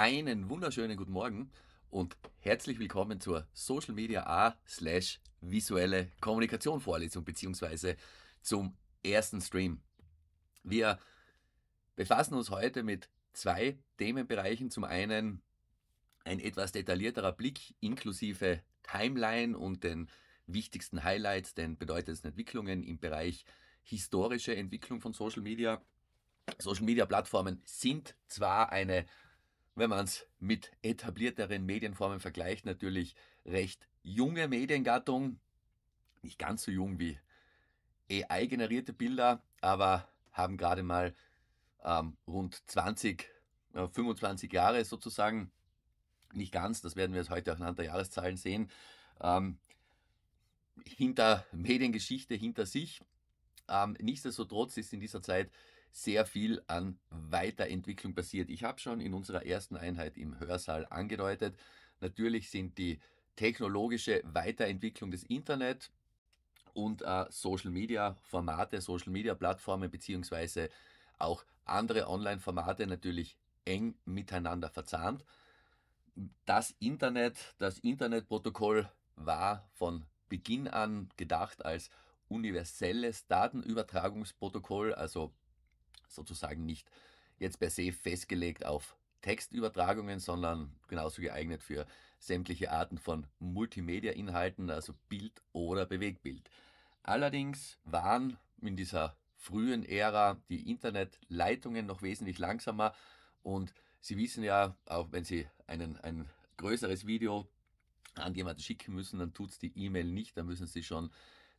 Einen wunderschönen guten Morgen und herzlich willkommen zur Social Media A slash visuelle Kommunikation Vorlesung beziehungsweise zum ersten Stream. Wir befassen uns heute mit zwei Themenbereichen. Zum einen ein etwas detaillierterer Blick inklusive Timeline und den wichtigsten Highlights, den bedeutendsten Entwicklungen im Bereich historische Entwicklung von Social Media. Social Media Plattformen sind zwar eine wenn man es mit etablierteren Medienformen vergleicht, natürlich recht junge Mediengattung. Nicht ganz so jung wie AI-generierte Bilder, aber haben gerade mal ähm, rund 20, äh, 25 Jahre sozusagen. Nicht ganz, das werden wir jetzt heute anhand der Jahreszahlen sehen. Ähm, hinter Mediengeschichte hinter sich. Ähm, nichtsdestotrotz ist in dieser Zeit sehr viel an Weiterentwicklung passiert. Ich habe schon in unserer ersten Einheit im Hörsaal angedeutet, natürlich sind die technologische Weiterentwicklung des Internet und äh, Social Media Formate, Social Media Plattformen beziehungsweise auch andere Online Formate natürlich eng miteinander verzahnt. Das Internet, das Internetprotokoll war von Beginn an gedacht als universelles Datenübertragungsprotokoll, also sozusagen nicht jetzt per se festgelegt auf Textübertragungen, sondern genauso geeignet für sämtliche Arten von Multimedia-Inhalten, also Bild oder Bewegbild. Allerdings waren in dieser frühen Ära die Internetleitungen noch wesentlich langsamer und Sie wissen ja, auch wenn Sie einen, ein größeres Video an jemanden schicken müssen, dann tut es die E-Mail nicht, dann müssen Sie schon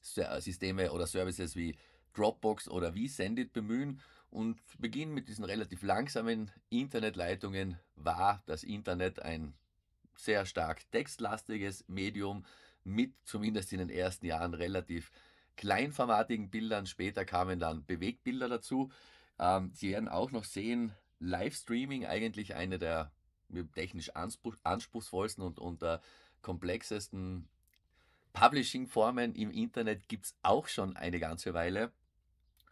Systeme oder Services wie Dropbox oder Sendit bemühen und zu Beginn mit diesen relativ langsamen Internetleitungen war das Internet ein sehr stark textlastiges Medium mit zumindest in den ersten Jahren relativ kleinformatigen Bildern. Später kamen dann Bewegbilder dazu. Ähm, Sie werden auch noch sehen, Livestreaming eigentlich eine der technisch anspruch, anspruchsvollsten und, unter äh, komplexesten Publishing-Formen im Internet gibt es auch schon eine ganze Weile.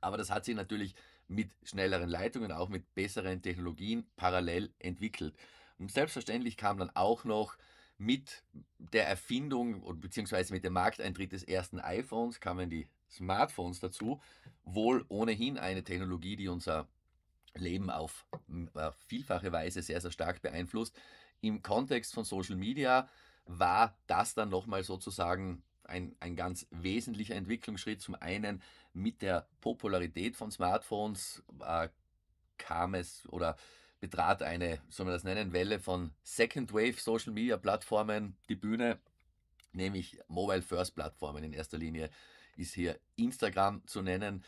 Aber das hat sich natürlich mit schnelleren Leitungen, auch mit besseren Technologien parallel entwickelt. Und selbstverständlich kam dann auch noch mit der Erfindung und beziehungsweise mit dem Markteintritt des ersten iPhones kamen die Smartphones dazu. Wohl ohnehin eine Technologie, die unser Leben auf, auf vielfache Weise sehr, sehr stark beeinflusst. Im Kontext von Social Media war das dann nochmal sozusagen ein, ein ganz wesentlicher Entwicklungsschritt. Zum einen mit der Popularität von Smartphones äh, kam es oder betrat eine, soll man das nennen, Welle von Second Wave Social Media Plattformen die Bühne, nämlich Mobile First Plattformen in erster Linie ist hier Instagram zu nennen,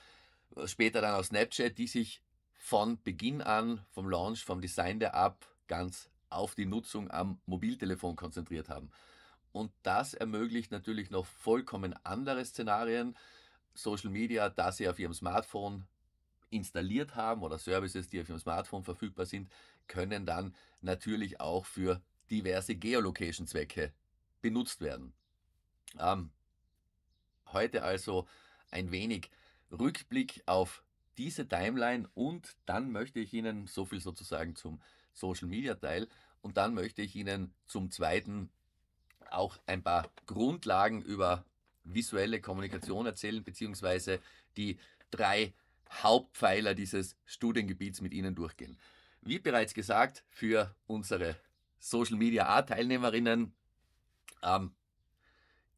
später dann auch Snapchat, die sich von Beginn an, vom Launch, vom Design der App ganz auf die Nutzung am Mobiltelefon konzentriert haben. Und das ermöglicht natürlich noch vollkommen andere Szenarien. Social Media, das Sie auf Ihrem Smartphone installiert haben oder Services, die auf Ihrem Smartphone verfügbar sind, können dann natürlich auch für diverse Geolocation-Zwecke benutzt werden. Ähm, heute also ein wenig Rückblick auf diese Timeline und dann möchte ich Ihnen so viel sozusagen zum Social Media Teil und dann möchte ich Ihnen zum zweiten auch ein paar Grundlagen über visuelle Kommunikation erzählen, beziehungsweise die drei Hauptpfeiler dieses Studiengebiets mit Ihnen durchgehen. Wie bereits gesagt, für unsere Social Media A-Teilnehmerinnen ähm,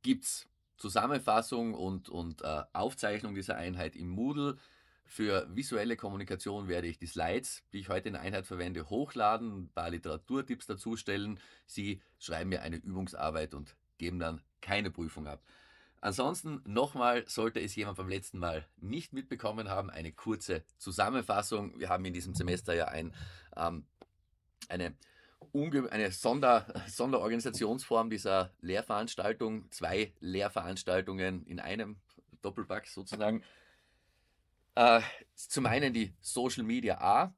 gibt es Zusammenfassung und, und äh, Aufzeichnung dieser Einheit im Moodle. Für visuelle Kommunikation werde ich die Slides, die ich heute in der Einheit verwende, hochladen, ein paar Literaturtipps dazustellen. Sie schreiben mir eine Übungsarbeit und geben dann keine Prüfung ab. Ansonsten nochmal, sollte es jemand beim letzten Mal nicht mitbekommen haben, eine kurze Zusammenfassung. Wir haben in diesem Semester ja ein, ähm, eine, eine Sonder Sonderorganisationsform dieser Lehrveranstaltung, zwei Lehrveranstaltungen in einem Doppelpack sozusagen. Äh, zum einen die Social Media A.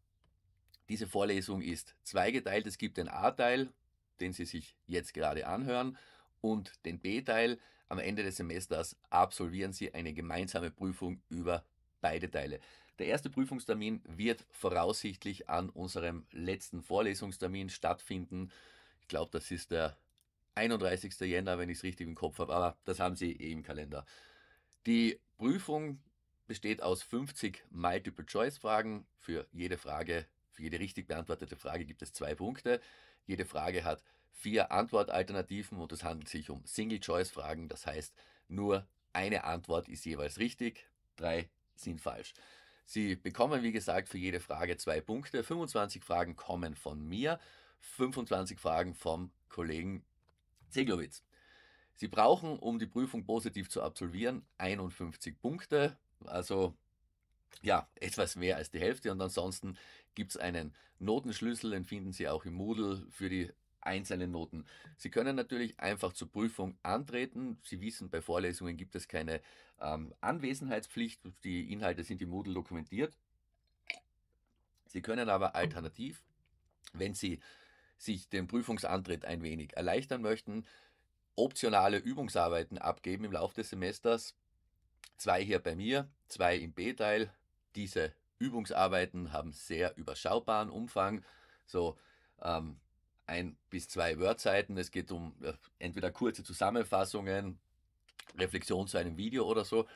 Diese Vorlesung ist zweigeteilt. Es gibt den A-Teil, den Sie sich jetzt gerade anhören, und den B-Teil. Am Ende des Semesters absolvieren Sie eine gemeinsame Prüfung über beide Teile. Der erste Prüfungstermin wird voraussichtlich an unserem letzten Vorlesungstermin stattfinden. Ich glaube, das ist der 31. Jänner, wenn ich es richtig im Kopf habe, aber das haben Sie eh im Kalender. Die Prüfung besteht aus 50 Multiple-Choice-Fragen. Für jede Frage, für jede richtig beantwortete Frage gibt es zwei Punkte. Jede Frage hat vier Antwortalternativen und es handelt sich um Single-Choice-Fragen. Das heißt, nur eine Antwort ist jeweils richtig, drei sind falsch. Sie bekommen, wie gesagt, für jede Frage zwei Punkte. 25 Fragen kommen von mir, 25 Fragen vom Kollegen Zeglowitz. Sie brauchen, um die Prüfung positiv zu absolvieren, 51 Punkte. Also ja, etwas mehr als die Hälfte. Und ansonsten gibt es einen Notenschlüssel, den finden Sie auch im Moodle für die einzelnen Noten. Sie können natürlich einfach zur Prüfung antreten. Sie wissen, bei Vorlesungen gibt es keine ähm, Anwesenheitspflicht. Die Inhalte sind im Moodle dokumentiert. Sie können aber alternativ, wenn Sie sich den Prüfungsantritt ein wenig erleichtern möchten, optionale Übungsarbeiten abgeben im Laufe des Semesters Zwei hier bei mir, zwei im B-Teil. Diese Übungsarbeiten haben sehr überschaubaren Umfang, so ähm, ein bis zwei Wordseiten. Es geht um äh, entweder kurze Zusammenfassungen, Reflexion zu einem Video oder so.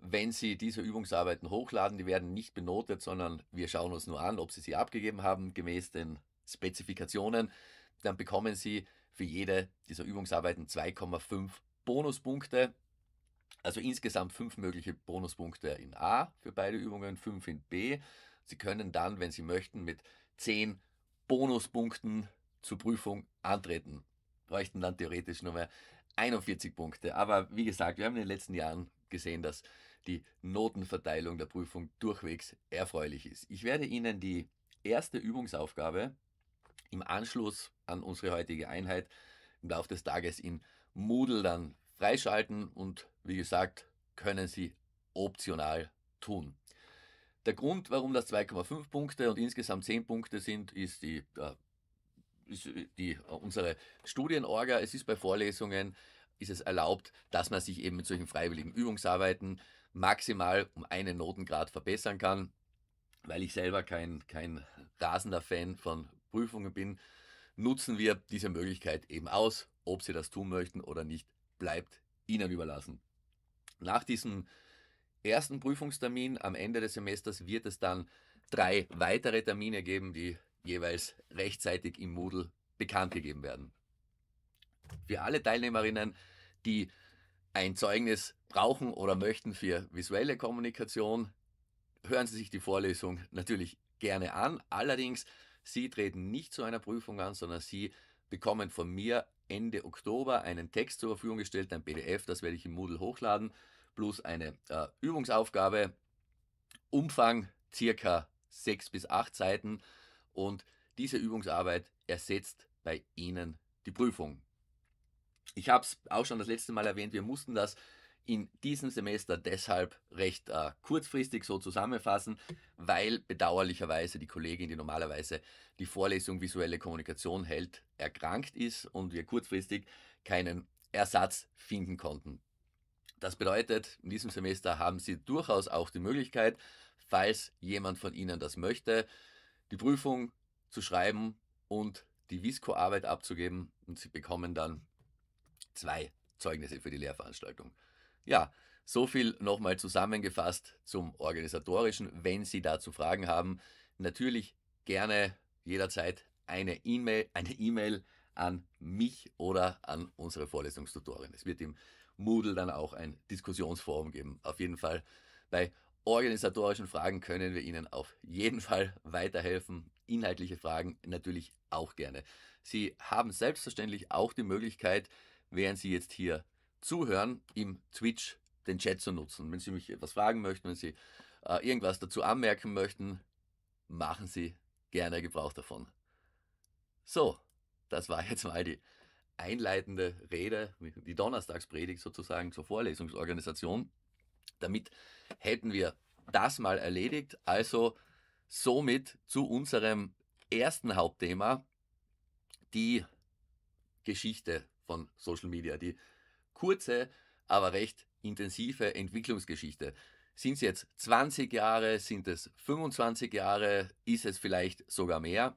Wenn Sie diese Übungsarbeiten hochladen, die werden nicht benotet, sondern wir schauen uns nur an, ob Sie sie abgegeben haben, gemäß den Spezifikationen. Dann bekommen Sie für jede dieser Übungsarbeiten 2,5 Bonuspunkte. Also insgesamt fünf mögliche Bonuspunkte in A für beide Übungen, fünf in B. Sie können dann, wenn Sie möchten, mit zehn Bonuspunkten zur Prüfung antreten. Bräuchten dann theoretisch nur mehr 41 Punkte. Aber wie gesagt, wir haben in den letzten Jahren gesehen, dass die Notenverteilung der Prüfung durchwegs erfreulich ist. Ich werde Ihnen die erste Übungsaufgabe im Anschluss an unsere heutige Einheit im Laufe des Tages in Moodle dann freischalten und wie gesagt, können Sie optional tun. Der Grund, warum das 2,5 Punkte und insgesamt 10 Punkte sind, ist die, äh, ist die äh, unsere Studienorga. Es ist bei Vorlesungen ist es erlaubt, dass man sich eben mit solchen freiwilligen Übungsarbeiten maximal um einen Notengrad verbessern kann. Weil ich selber kein, kein rasender Fan von Prüfungen bin, nutzen wir diese Möglichkeit eben aus, ob Sie das tun möchten oder nicht bleibt Ihnen überlassen. Nach diesem ersten Prüfungstermin am Ende des Semesters wird es dann drei weitere Termine geben, die jeweils rechtzeitig im Moodle bekannt gegeben werden. Für alle Teilnehmerinnen, die ein Zeugnis brauchen oder möchten für visuelle Kommunikation, hören Sie sich die Vorlesung natürlich gerne an. Allerdings, Sie treten nicht zu einer Prüfung an, sondern Sie bekommen von mir Ende Oktober einen Text zur Verfügung gestellt, ein PDF, das werde ich im Moodle hochladen, plus eine äh, Übungsaufgabe. Umfang circa sechs bis acht Seiten und diese Übungsarbeit ersetzt bei Ihnen die Prüfung. Ich habe es auch schon das letzte Mal erwähnt, wir mussten das in diesem Semester deshalb recht äh, kurzfristig so zusammenfassen, weil bedauerlicherweise die Kollegin, die normalerweise die Vorlesung visuelle Kommunikation hält, erkrankt ist und wir kurzfristig keinen Ersatz finden konnten. Das bedeutet, in diesem Semester haben Sie durchaus auch die Möglichkeit, falls jemand von Ihnen das möchte, die Prüfung zu schreiben und die Visco-Arbeit abzugeben und Sie bekommen dann zwei Zeugnisse für die Lehrveranstaltung. Ja, so viel nochmal zusammengefasst zum organisatorischen. Wenn Sie dazu Fragen haben, natürlich gerne jederzeit eine E-Mail, eine E-Mail an mich oder an unsere Vorlesungstutorin. Es wird im Moodle dann auch ein Diskussionsforum geben. Auf jeden Fall bei organisatorischen Fragen können wir Ihnen auf jeden Fall weiterhelfen. Inhaltliche Fragen natürlich auch gerne. Sie haben selbstverständlich auch die Möglichkeit, während Sie jetzt hier Zuhören im Twitch den Chat zu nutzen. Wenn Sie mich etwas fragen möchten, wenn Sie äh, irgendwas dazu anmerken möchten, machen Sie gerne Gebrauch davon. So, das war jetzt mal die einleitende Rede, die Donnerstagspredigt sozusagen zur Vorlesungsorganisation. Damit hätten wir das mal erledigt. Also somit zu unserem ersten Hauptthema, die Geschichte von Social Media, die kurze, aber recht intensive Entwicklungsgeschichte. Sind es jetzt 20 Jahre, sind es 25 Jahre, ist es vielleicht sogar mehr?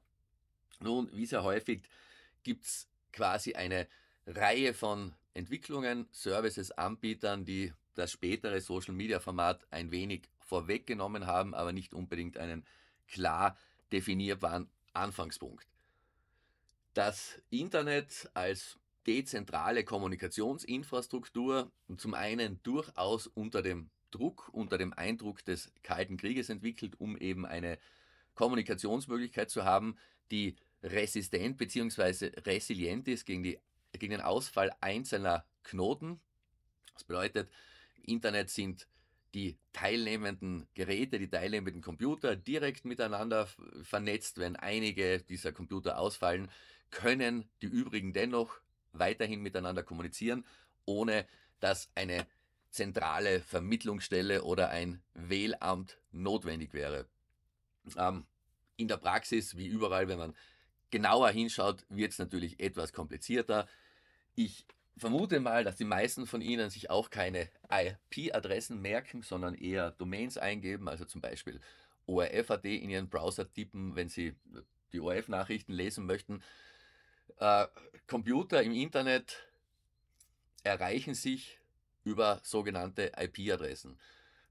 Nun, wie sehr häufig gibt es quasi eine Reihe von Entwicklungen, Services, Anbietern, die das spätere Social-Media-Format ein wenig vorweggenommen haben, aber nicht unbedingt einen klar definierbaren Anfangspunkt. Das Internet als dezentrale Kommunikationsinfrastruktur zum einen durchaus unter dem Druck, unter dem Eindruck des Kalten Krieges entwickelt, um eben eine Kommunikationsmöglichkeit zu haben, die resistent bzw. resilient ist gegen, die, gegen den Ausfall einzelner Knoten. Das bedeutet, Internet sind die teilnehmenden Geräte, die teilnehmenden Computer direkt miteinander vernetzt. Wenn einige dieser Computer ausfallen, können die übrigen dennoch weiterhin miteinander kommunizieren, ohne dass eine zentrale Vermittlungsstelle oder ein Wählamt notwendig wäre. Ähm, in der Praxis, wie überall, wenn man genauer hinschaut, wird es natürlich etwas komplizierter. Ich vermute mal, dass die meisten von Ihnen sich auch keine IP-Adressen merken, sondern eher Domains eingeben, also zum Beispiel ORF.at in Ihren Browser tippen, wenn Sie die ORF-Nachrichten lesen möchten. Äh, Computer im Internet erreichen sich über sogenannte IP-Adressen.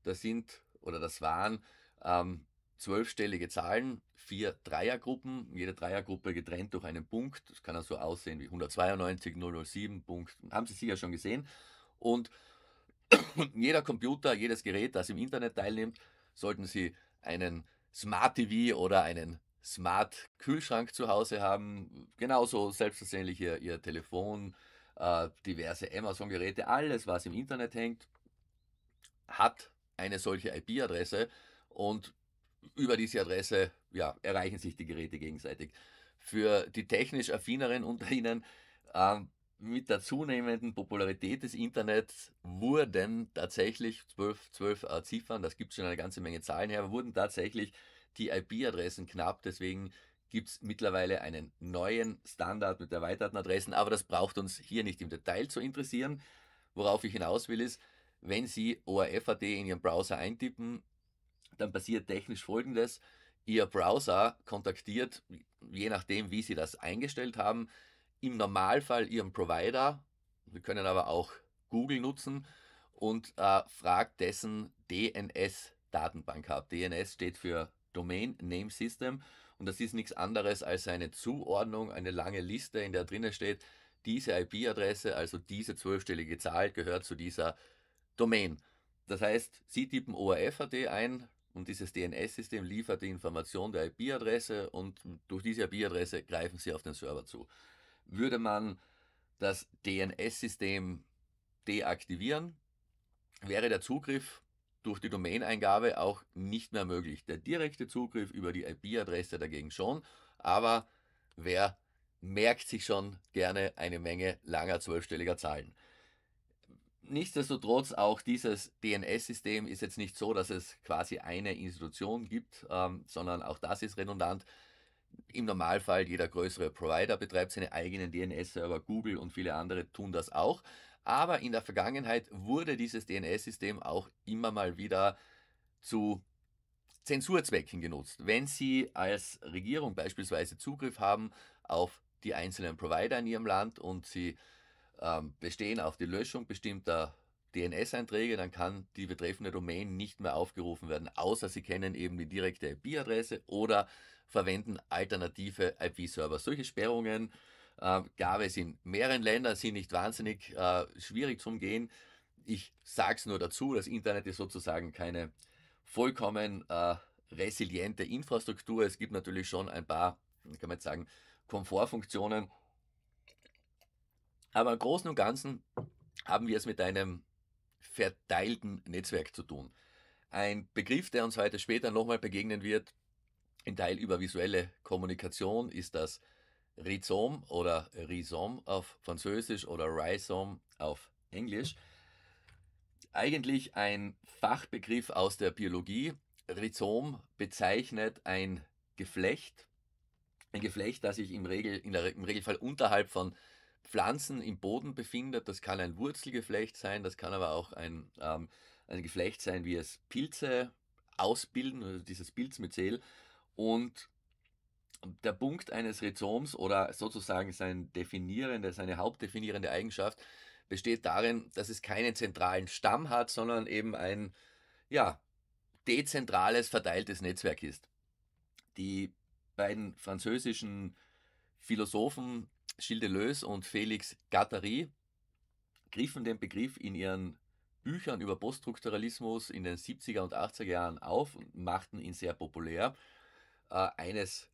Das sind oder das waren ähm, zwölfstellige Zahlen, vier Dreiergruppen, jede Dreiergruppe getrennt durch einen Punkt. Das kann also aussehen wie 192, 007 Punkt. Haben Sie sicher schon gesehen. Und jeder Computer, jedes Gerät, das im Internet teilnimmt, sollten Sie einen Smart TV oder einen Smart-Kühlschrank zu Hause haben, genauso selbstverständlich ihr, ihr Telefon, äh, diverse Amazon-Geräte, alles, was im Internet hängt, hat eine solche IP-Adresse und über diese Adresse ja, erreichen sich die Geräte gegenseitig. Für die technisch Affineren unter Ihnen, äh, mit der zunehmenden Popularität des Internets wurden tatsächlich 12, zwölf äh, Ziffern, das gibt schon eine ganze Menge Zahlen her, wurden tatsächlich die IP-Adressen knapp. Deswegen gibt es mittlerweile einen neuen Standard mit erweiterten Adressen, aber das braucht uns hier nicht im Detail zu interessieren. Worauf ich hinaus will ist, wenn Sie ORF.at in Ihren Browser eintippen, dann passiert technisch Folgendes. Ihr Browser kontaktiert, je nachdem, wie Sie das eingestellt haben, im Normalfall Ihren Provider. Wir können aber auch Google nutzen und äh, fragt dessen DNS-Datenbank ab. DNS steht für Domain Name System. Und das ist nichts anderes als eine Zuordnung, eine lange Liste, in der drinnen steht, diese IP-Adresse, also diese zwölfstellige Zahl gehört zu dieser Domain. Das heißt, Sie tippen ORF.at ein und dieses DNS-System liefert die Information der IP-Adresse und durch diese IP-Adresse greifen Sie auf den Server zu. Würde man das DNS-System deaktivieren, wäre der Zugriff durch die Domaineingabe auch nicht mehr möglich. Der direkte Zugriff über die IP-Adresse dagegen schon, aber wer merkt sich schon gerne eine Menge langer zwölfstelliger Zahlen. Nichtsdestotrotz, auch dieses DNS-System ist jetzt nicht so, dass es quasi eine Institution gibt, ähm, sondern auch das ist redundant. Im Normalfall jeder größere Provider betreibt seine eigenen DNS-Server, Google und viele andere tun das auch. Aber in der Vergangenheit wurde dieses DNS-System auch immer mal wieder zu Zensurzwecken genutzt. Wenn Sie als Regierung beispielsweise Zugriff haben auf die einzelnen Provider in Ihrem Land und Sie ähm, bestehen auf die Löschung bestimmter DNS-Einträge, dann kann die betreffende Domain nicht mehr aufgerufen werden, außer Sie kennen eben die direkte IP-Adresse oder verwenden alternative IP-Server. Solche Sperrungen äh, gab es in mehreren Ländern, sind nicht wahnsinnig äh, schwierig zu umgehen. Ich sage es nur dazu, das Internet ist sozusagen keine vollkommen äh, resiliente Infrastruktur. Es gibt natürlich schon ein paar, kann man jetzt sagen, Komfortfunktionen. Aber im Großen und Ganzen haben wir es mit einem verteilten Netzwerk zu tun. Ein Begriff, der uns heute später nochmal begegnen wird, im Teil über visuelle Kommunikation, ist das Rhizom oder Rhizom auf Französisch oder Rhizom auf Englisch. Eigentlich ein Fachbegriff aus der Biologie. Rhizom bezeichnet ein Geflecht, ein Geflecht, das sich im, Regel, der, im Regelfall unterhalb von Pflanzen im Boden befindet. Das kann ein Wurzelgeflecht sein, das kann aber auch ein, ähm, ein Geflecht sein, wie es Pilze ausbilden, also dieses Pilzmyzel. Und der Punkt eines Rhizoms oder sozusagen sein definierende, seine hauptdefinierende Eigenschaft besteht darin, dass es keinen zentralen Stamm hat, sondern eben ein ja, dezentrales, verteiltes Netzwerk ist. Die beiden französischen Philosophen Gilles Deleuze und Félix Guattari griffen den Begriff in ihren Büchern über Poststrukturalismus in den 70er und 80er Jahren auf und machten ihn sehr populär. Äh, eines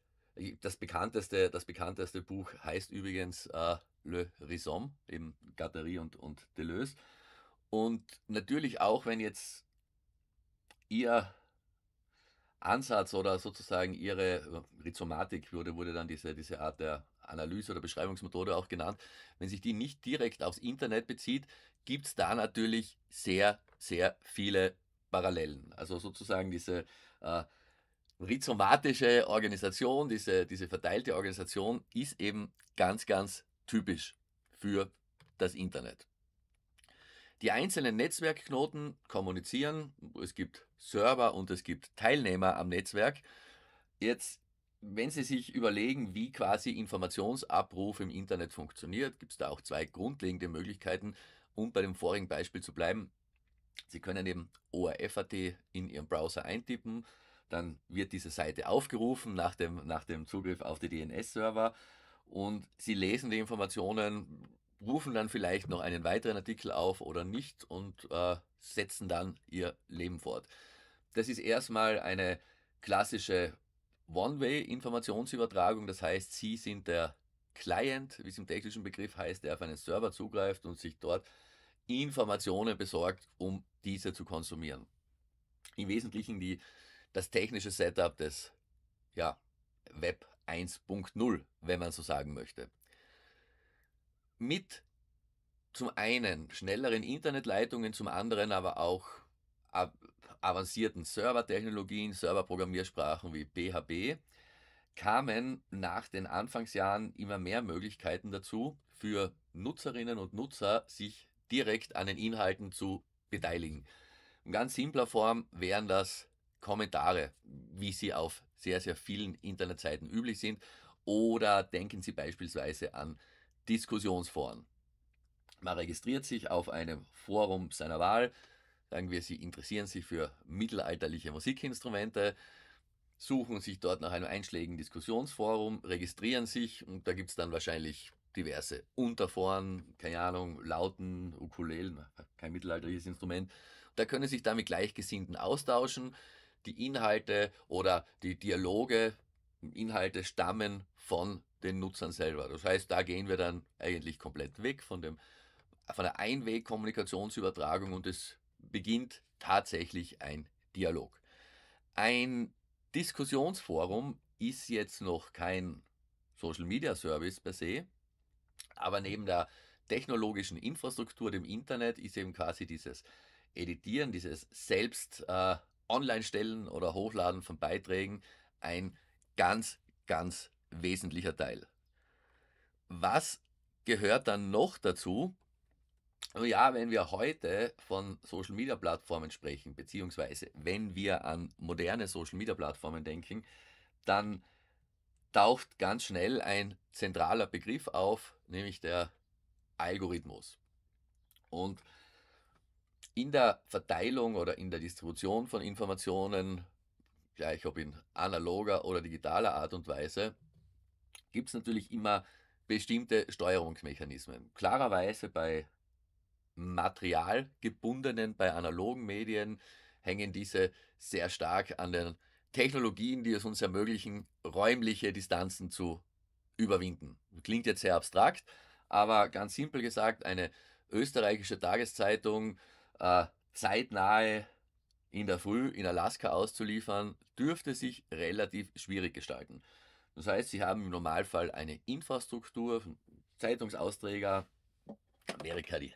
das bekannteste, das bekannteste Buch heißt übrigens äh, Le Rhizome, eben Gattari und, und Deleuze. Und natürlich auch, wenn jetzt ihr Ansatz oder sozusagen ihre äh, Rhizomatik wurde, wurde dann diese, diese Art der Analyse oder Beschreibungsmethode auch genannt, wenn sich die nicht direkt aufs Internet bezieht, gibt es da natürlich sehr, sehr viele Parallelen. Also sozusagen diese äh, rhizomatische Organisation, diese, diese verteilte Organisation ist eben ganz, ganz typisch für das Internet. Die einzelnen Netzwerkknoten kommunizieren, es gibt Server und es gibt Teilnehmer am Netzwerk. Jetzt, wenn Sie sich überlegen, wie quasi Informationsabruf im Internet funktioniert, gibt es da auch zwei grundlegende Möglichkeiten, um bei dem vorigen Beispiel zu bleiben. Sie können eben ORF.at in Ihrem Browser eintippen, dann wird diese Seite aufgerufen nach dem, nach dem Zugriff auf die DNS-Server und Sie lesen die Informationen, rufen dann vielleicht noch einen weiteren Artikel auf oder nicht und äh, setzen dann Ihr Leben fort. Das ist erstmal eine klassische One-Way-Informationsübertragung, das heißt, Sie sind der Client, wie es im technischen Begriff heißt, der auf einen Server zugreift und sich dort Informationen besorgt, um diese zu konsumieren. Im Wesentlichen die das technische Setup des ja, Web 1.0, wenn man so sagen möchte. Mit zum einen schnelleren Internetleitungen, zum anderen aber auch avancierten Servertechnologien, Serverprogrammiersprachen wie PHP, kamen nach den Anfangsjahren immer mehr Möglichkeiten dazu, für Nutzerinnen und Nutzer sich direkt an den Inhalten zu beteiligen. In ganz simpler Form wären das Kommentare, wie sie auf sehr, sehr vielen Internetseiten üblich sind. Oder denken Sie beispielsweise an Diskussionsforen. Man registriert sich auf einem Forum seiner Wahl. Sagen wir, Sie interessieren sich für mittelalterliche Musikinstrumente, suchen sich dort nach einem einschlägigen Diskussionsforum, registrieren sich und da gibt es dann wahrscheinlich diverse Unterforen, keine Ahnung, Lauten, Ukulelen, kein mittelalterliches Instrument. Da können sich damit Gleichgesinnten austauschen die Inhalte oder die Dialoge, Inhalte stammen von den Nutzern selber. Das heißt, da gehen wir dann eigentlich komplett weg von, dem, von der Einweg-Kommunikationsübertragung und es beginnt tatsächlich ein Dialog. Ein Diskussionsforum ist jetzt noch kein Social Media Service per se, aber neben der technologischen Infrastruktur, dem Internet, ist eben quasi dieses Editieren, dieses Selbst äh, Online-Stellen oder Hochladen von Beiträgen ein ganz, ganz wesentlicher Teil. Was gehört dann noch dazu? ja, wenn wir heute von Social-Media-Plattformen sprechen, beziehungsweise wenn wir an moderne Social-Media-Plattformen denken, dann taucht ganz schnell ein zentraler Begriff auf, nämlich der Algorithmus. Und in der Verteilung oder in der Distribution von Informationen, gleich ob in analoger oder digitaler Art und Weise, gibt es natürlich immer bestimmte Steuerungsmechanismen. Klarerweise bei materialgebundenen, bei analogen Medien hängen diese sehr stark an den Technologien, die es uns ermöglichen, räumliche Distanzen zu überwinden. Klingt jetzt sehr abstrakt, aber ganz simpel gesagt, eine österreichische Tageszeitung äh, zeitnahe in der Früh in Alaska auszuliefern, dürfte sich relativ schwierig gestalten. Das heißt, sie haben im Normalfall eine Infrastruktur, Zeitungsausträger, Amerika, die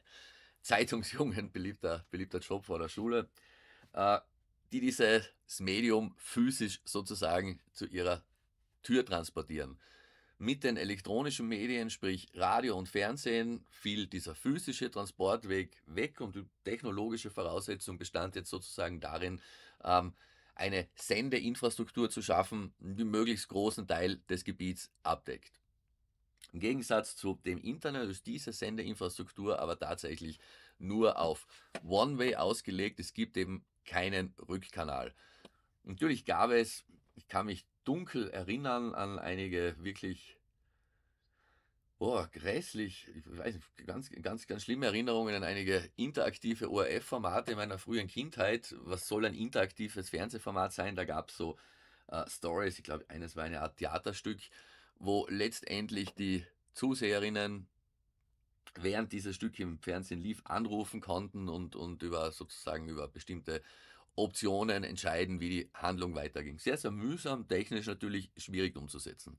Zeitungsjungen, beliebter, beliebter Job vor der Schule, äh, die dieses Medium physisch sozusagen zu ihrer Tür transportieren. Mit den elektronischen Medien, sprich Radio und Fernsehen, fiel dieser physische Transportweg weg und die technologische Voraussetzung bestand jetzt sozusagen darin, ähm, eine Sendeinfrastruktur zu schaffen, die möglichst großen Teil des Gebiets abdeckt. Im Gegensatz zu dem Internet ist diese Sendeinfrastruktur aber tatsächlich nur auf One-Way ausgelegt. Es gibt eben keinen Rückkanal. Natürlich gab es, ich kann mich dunkel erinnern an einige wirklich oh, grässlich, ich weiß nicht, ganz, ganz, ganz schlimme Erinnerungen an einige interaktive ORF-Formate in meiner frühen Kindheit. Was soll ein interaktives Fernsehformat sein? Da gab es so äh, Stories, ich glaube, eines war eine Art Theaterstück, wo letztendlich die Zuseherinnen während dieses Stück im Fernsehen lief, anrufen konnten und, und über sozusagen über bestimmte Optionen entscheiden, wie die Handlung weiterging. Sehr, sehr mühsam, technisch natürlich schwierig umzusetzen.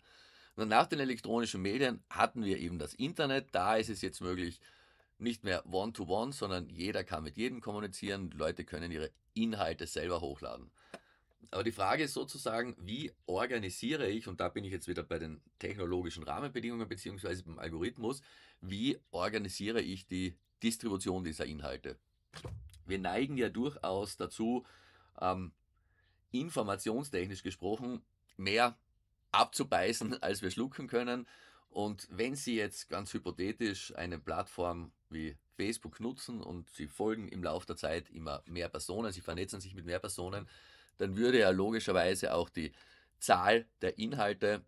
Und nach den elektronischen Medien hatten wir eben das Internet. Da ist es jetzt möglich, nicht mehr One-to-One, -one, sondern jeder kann mit jedem kommunizieren. Die Leute können ihre Inhalte selber hochladen. Aber die Frage ist sozusagen, wie organisiere ich, und da bin ich jetzt wieder bei den technologischen Rahmenbedingungen bzw. beim Algorithmus, wie organisiere ich die Distribution dieser Inhalte? wir neigen ja durchaus dazu, ähm, informationstechnisch gesprochen, mehr abzubeißen, als wir schlucken können. Und wenn Sie jetzt ganz hypothetisch eine Plattform wie Facebook nutzen und Sie folgen im Laufe der Zeit immer mehr Personen, Sie vernetzen sich mit mehr Personen, dann würde ja logischerweise auch die Zahl der Inhalte,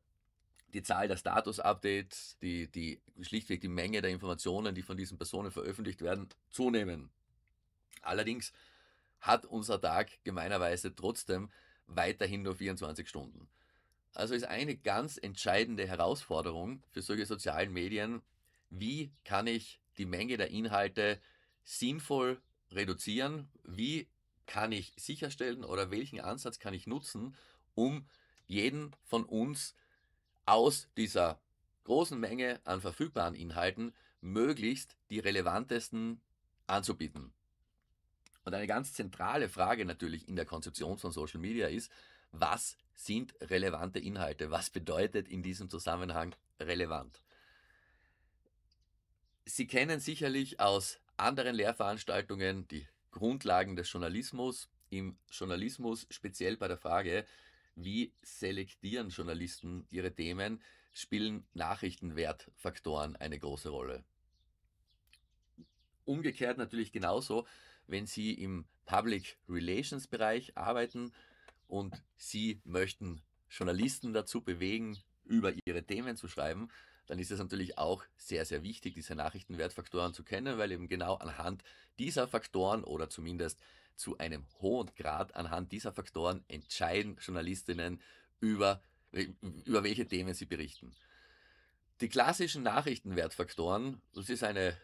die Zahl der Status-Updates, die, die schlichtweg die Menge der Informationen, die von diesen Personen veröffentlicht werden, zunehmen. Allerdings hat unser Tag gemeinerweise trotzdem weiterhin nur 24 Stunden. Also ist eine ganz entscheidende Herausforderung für solche sozialen Medien, wie kann ich die Menge der Inhalte sinnvoll reduzieren, wie kann ich sicherstellen oder welchen Ansatz kann ich nutzen, um jeden von uns aus dieser großen Menge an verfügbaren Inhalten möglichst die relevantesten anzubieten. Und eine ganz zentrale Frage natürlich in der Konzeption von Social Media ist, was sind relevante Inhalte? Was bedeutet in diesem Zusammenhang relevant? Sie kennen sicherlich aus anderen Lehrveranstaltungen die Grundlagen des Journalismus. Im Journalismus speziell bei der Frage, wie selektieren Journalisten ihre Themen, spielen Nachrichtenwertfaktoren eine große Rolle. Umgekehrt natürlich genauso, wenn Sie im Public Relations Bereich arbeiten und Sie möchten Journalisten dazu bewegen, über Ihre Themen zu schreiben, dann ist es natürlich auch sehr, sehr wichtig, diese Nachrichtenwertfaktoren zu kennen, weil eben genau anhand dieser Faktoren oder zumindest zu einem hohen Grad anhand dieser Faktoren entscheiden Journalistinnen über, über welche Themen sie berichten. Die klassischen Nachrichtenwertfaktoren, das ist eine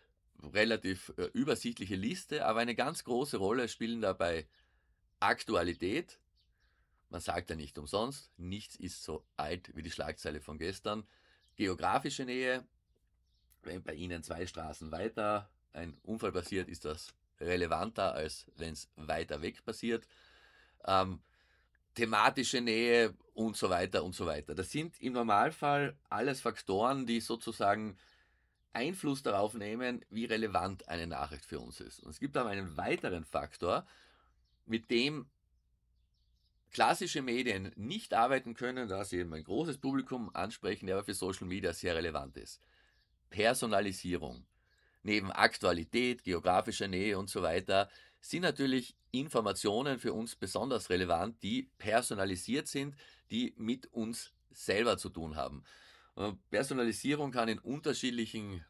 relativ äh, übersichtliche Liste, aber eine ganz große Rolle spielen dabei Aktualität. Man sagt ja nicht umsonst, nichts ist so alt wie die Schlagzeile von gestern. Geografische Nähe, wenn bei Ihnen zwei Straßen weiter ein Unfall passiert, ist das relevanter, als wenn es weiter weg passiert. Ähm, thematische Nähe und so weiter und so weiter. Das sind im Normalfall alles Faktoren, die sozusagen Einfluss darauf nehmen, wie relevant eine Nachricht für uns ist. Und es gibt aber einen weiteren Faktor, mit dem klassische Medien nicht arbeiten können, da sie eben ein großes Publikum ansprechen, der aber für Social Media sehr relevant ist. Personalisierung. Neben Aktualität, geografischer Nähe und so weiter sind natürlich Informationen für uns besonders relevant, die personalisiert sind, die mit uns selber zu tun haben. Äh, Personalisierung kann in unterschiedlichen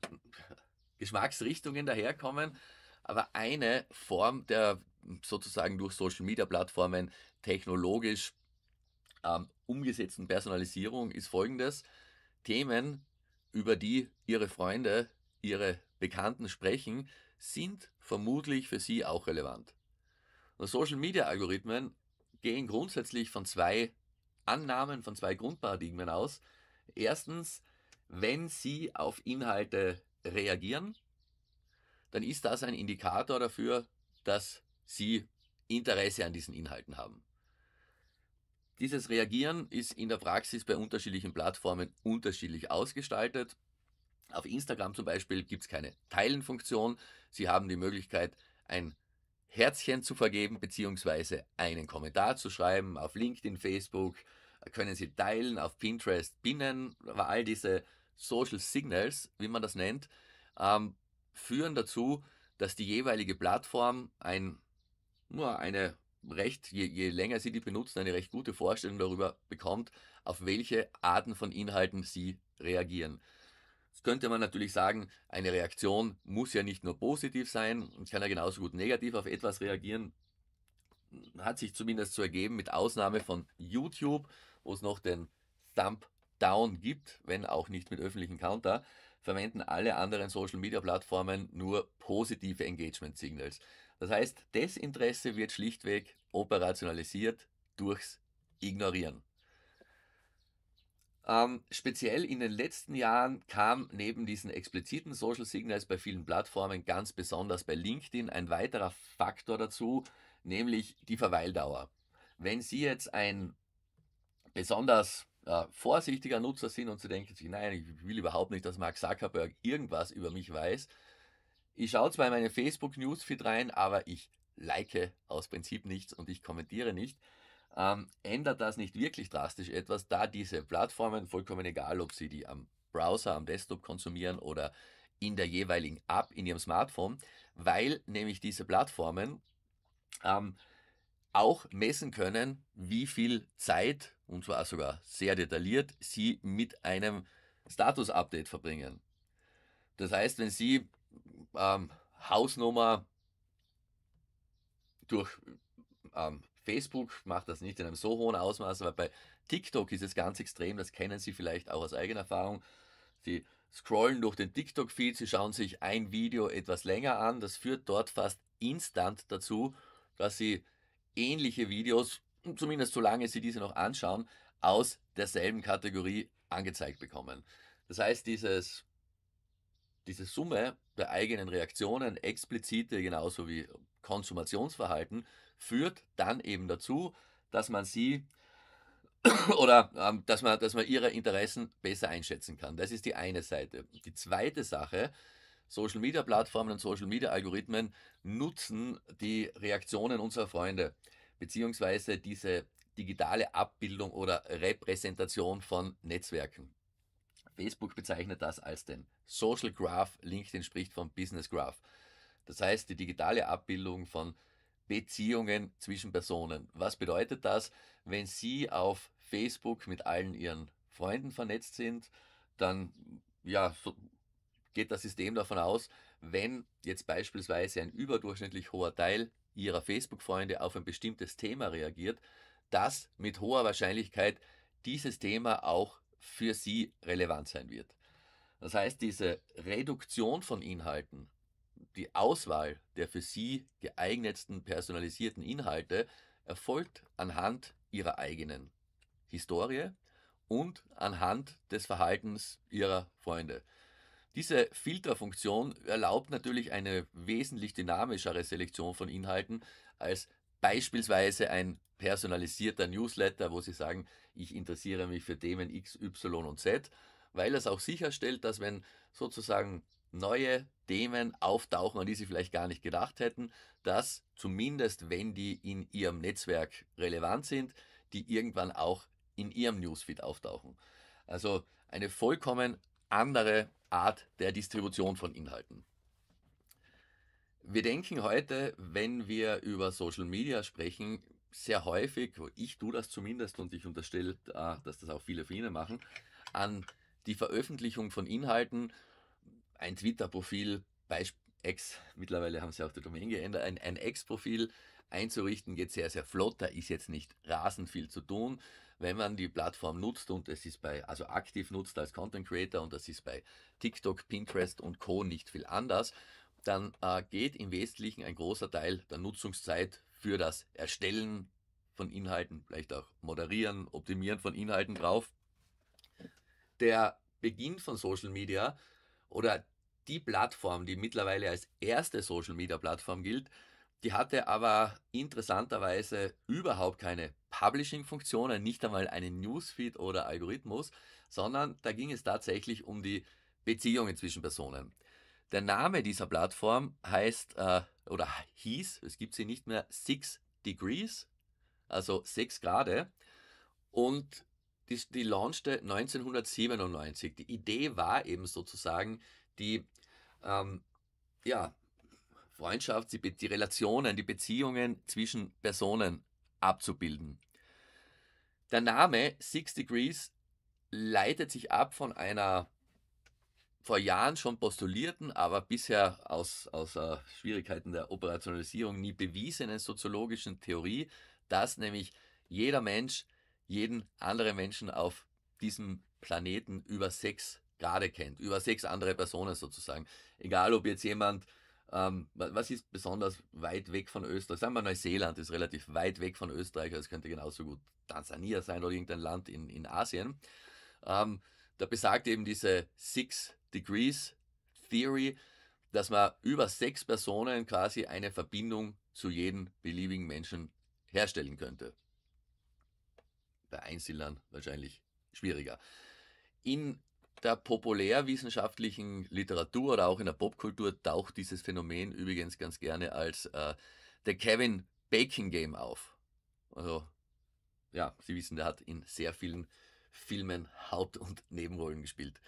Geschmacksrichtungen daherkommen, aber eine Form der sozusagen durch Social Media Plattformen technologisch ähm, umgesetzten Personalisierung ist folgendes. Themen, über die Ihre Freunde, Ihre Bekannten sprechen, sind vermutlich für Sie auch relevant. Und Social Media Algorithmen gehen grundsätzlich von zwei Annahmen, von zwei Grundparadigmen aus. Erstens, wenn Sie auf Inhalte reagieren, dann ist das ein Indikator dafür, dass Sie Interesse an diesen Inhalten haben. Dieses Reagieren ist in der Praxis bei unterschiedlichen Plattformen unterschiedlich ausgestaltet. Auf Instagram zum Beispiel gibt es keine Teilenfunktion. Sie haben die Möglichkeit, ein Herzchen zu vergeben bzw. einen Kommentar zu schreiben. Auf LinkedIn, Facebook, können sie teilen auf Pinterest, Pinnen, all diese Social Signals, wie man das nennt, ähm, führen dazu, dass die jeweilige Plattform ein, nur eine recht, je, je länger sie die benutzt, eine recht gute Vorstellung darüber bekommt, auf welche Arten von Inhalten sie reagieren. Jetzt könnte man natürlich sagen, eine Reaktion muss ja nicht nur positiv sein und kann ja genauso gut negativ auf etwas reagieren. Hat sich zumindest zu ergeben, mit Ausnahme von YouTube, wo es noch den Thumb Down gibt, wenn auch nicht mit öffentlichen Counter, verwenden alle anderen Social Media Plattformen nur positive Engagement Signals. Das heißt, Desinteresse wird schlichtweg operationalisiert durchs Ignorieren. Ähm, speziell in den letzten Jahren kam neben diesen expliziten Social Signals bei vielen Plattformen, ganz besonders bei LinkedIn, ein weiterer Faktor dazu, nämlich die Verweildauer. Wenn Sie jetzt ein besonders äh, vorsichtiger Nutzer sind und sie denken sich, nein, ich will überhaupt nicht, dass Mark Zuckerberg irgendwas über mich weiß. Ich schaue zwar in meine Facebook Newsfeed rein, aber ich like aus Prinzip nichts und ich kommentiere nicht. Ähm, ändert das nicht wirklich drastisch etwas, da diese Plattformen, vollkommen egal, ob sie die am Browser, am Desktop konsumieren oder in der jeweiligen App in ihrem Smartphone, weil nämlich diese Plattformen ähm, auch messen können, wie viel Zeit und zwar sogar sehr detailliert, sie mit einem Status-Update verbringen. Das heißt, wenn Sie ähm, Hausnummer durch ähm, Facebook macht das nicht in einem so hohen Ausmaß, aber bei TikTok ist es ganz extrem, das kennen Sie vielleicht auch aus eigener Erfahrung. Sie scrollen durch den TikTok-Feed, Sie schauen sich ein Video etwas länger an, das führt dort fast instant dazu, dass Sie ähnliche Videos zumindest solange Sie diese noch anschauen, aus derselben Kategorie angezeigt bekommen. Das heißt, dieses, diese Summe der eigenen Reaktionen, explizite genauso wie Konsumationsverhalten, führt dann eben dazu, dass man sie oder ähm, dass, man, dass man ihre Interessen besser einschätzen kann. Das ist die eine Seite. Die zweite Sache, Social Media Plattformen und Social Media Algorithmen nutzen die Reaktionen unserer Freunde beziehungsweise diese digitale Abbildung oder Repräsentation von Netzwerken. Facebook bezeichnet das als den Social Graph, LinkedIn spricht vom Business Graph. Das heißt, die digitale Abbildung von Beziehungen zwischen Personen. Was bedeutet das, wenn Sie auf Facebook mit allen Ihren Freunden vernetzt sind? Dann ja, so geht das System davon aus, wenn jetzt beispielsweise ein überdurchschnittlich hoher Teil ihrer Facebook-Freunde auf ein bestimmtes Thema reagiert, dass mit hoher Wahrscheinlichkeit dieses Thema auch für sie relevant sein wird. Das heißt, diese Reduktion von Inhalten, die Auswahl der für sie geeignetsten personalisierten Inhalte erfolgt anhand ihrer eigenen Historie und anhand des Verhaltens ihrer Freunde. Diese Filterfunktion erlaubt natürlich eine wesentlich dynamischere Selektion von Inhalten als beispielsweise ein personalisierter Newsletter, wo Sie sagen, ich interessiere mich für Themen X, Y und Z, weil es auch sicherstellt, dass wenn sozusagen neue Themen auftauchen, an die Sie vielleicht gar nicht gedacht hätten, dass zumindest wenn die in Ihrem Netzwerk relevant sind, die irgendwann auch in Ihrem Newsfeed auftauchen. Also eine vollkommen andere Art der Distribution von Inhalten. Wir denken heute, wenn wir über Social Media sprechen, sehr häufig, ich tue das zumindest und ich unterstelle, ah, dass das auch viele Fiene machen, an die Veröffentlichung von Inhalten, ein Twitter-Profil, Ex, mittlerweile haben sie auch die Domain geändert, ein, ein Ex-Profil einzurichten geht sehr, sehr flott, da ist jetzt nicht rasend viel zu tun wenn man die Plattform nutzt und es ist bei, also aktiv nutzt als Content Creator und das ist bei TikTok, Pinterest und Co. nicht viel anders, dann äh, geht im Wesentlichen ein großer Teil der Nutzungszeit für das Erstellen von Inhalten, vielleicht auch moderieren, optimieren von Inhalten drauf. Der Beginn von Social Media oder die Plattform, die mittlerweile als erste Social Media Plattform gilt, die hatte aber interessanterweise überhaupt keine Publishing-Funktionen, nicht einmal einen Newsfeed oder Algorithmus, sondern da ging es tatsächlich um die Beziehungen zwischen Personen. Der Name dieser Plattform heißt äh, oder hieß, es gibt sie nicht mehr, Six Degrees, also sechs Grade. Und die, die launchte 1997. Die Idee war eben sozusagen, die ähm, ja, Freundschaft, die, die Relationen, die Beziehungen zwischen Personen abzubilden. Der Name Six Degrees leitet sich ab von einer vor Jahren schon postulierten, aber bisher aus, aus uh, Schwierigkeiten der Operationalisierung nie bewiesenen soziologischen Theorie, dass nämlich jeder Mensch jeden anderen Menschen auf diesem Planeten über sechs Grade kennt, über sechs andere Personen sozusagen. Egal, ob jetzt jemand ähm, was ist besonders weit weg von Österreich? Sagen wir Neuseeland ist relativ weit weg von Österreich, also es könnte genauso gut Tansania sein oder irgendein Land in, in Asien. Ähm, da besagt eben diese Six Degrees Theory, dass man über sechs Personen quasi eine Verbindung zu jedem beliebigen Menschen herstellen könnte. Bei Einzelnen wahrscheinlich schwieriger. In der populärwissenschaftlichen Literatur oder auch in der Popkultur taucht dieses Phänomen übrigens ganz gerne als äh, Kevin Bacon Game auf. Also, ja, Sie wissen, der hat in sehr vielen Filmen Haupt- und Nebenrollen gespielt.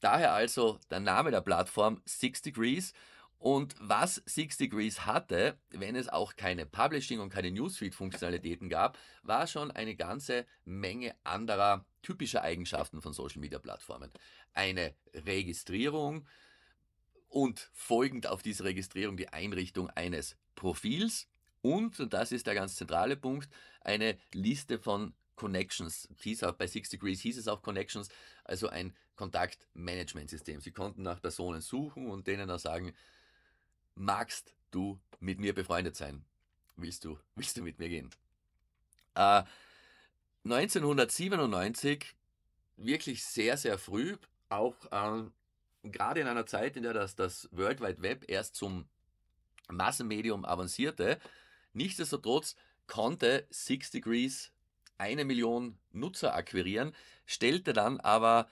Daher also der Name der Plattform Six Degrees und was Six Degrees hatte, wenn es auch keine Publishing und keine Newsfeed-Funktionalitäten gab, war schon eine ganze Menge anderer typischer Eigenschaften von Social-Media-Plattformen. Eine Registrierung und folgend auf diese Registrierung die Einrichtung eines Profils und, und das ist der ganz zentrale Punkt, eine Liste von Connections. Dieser, bei Six Degrees hieß es auch Connections, also ein Kontaktmanagementsystem. Sie konnten nach Personen suchen und denen dann sagen, magst du mit mir befreundet sein? Willst du, willst du mit mir gehen? Äh, 1997, wirklich sehr, sehr früh, auch ähm, gerade in einer Zeit, in der das, das World Wide Web erst zum Massenmedium avancierte, nichtsdestotrotz konnte Six Degrees eine Million Nutzer akquirieren, stellte dann aber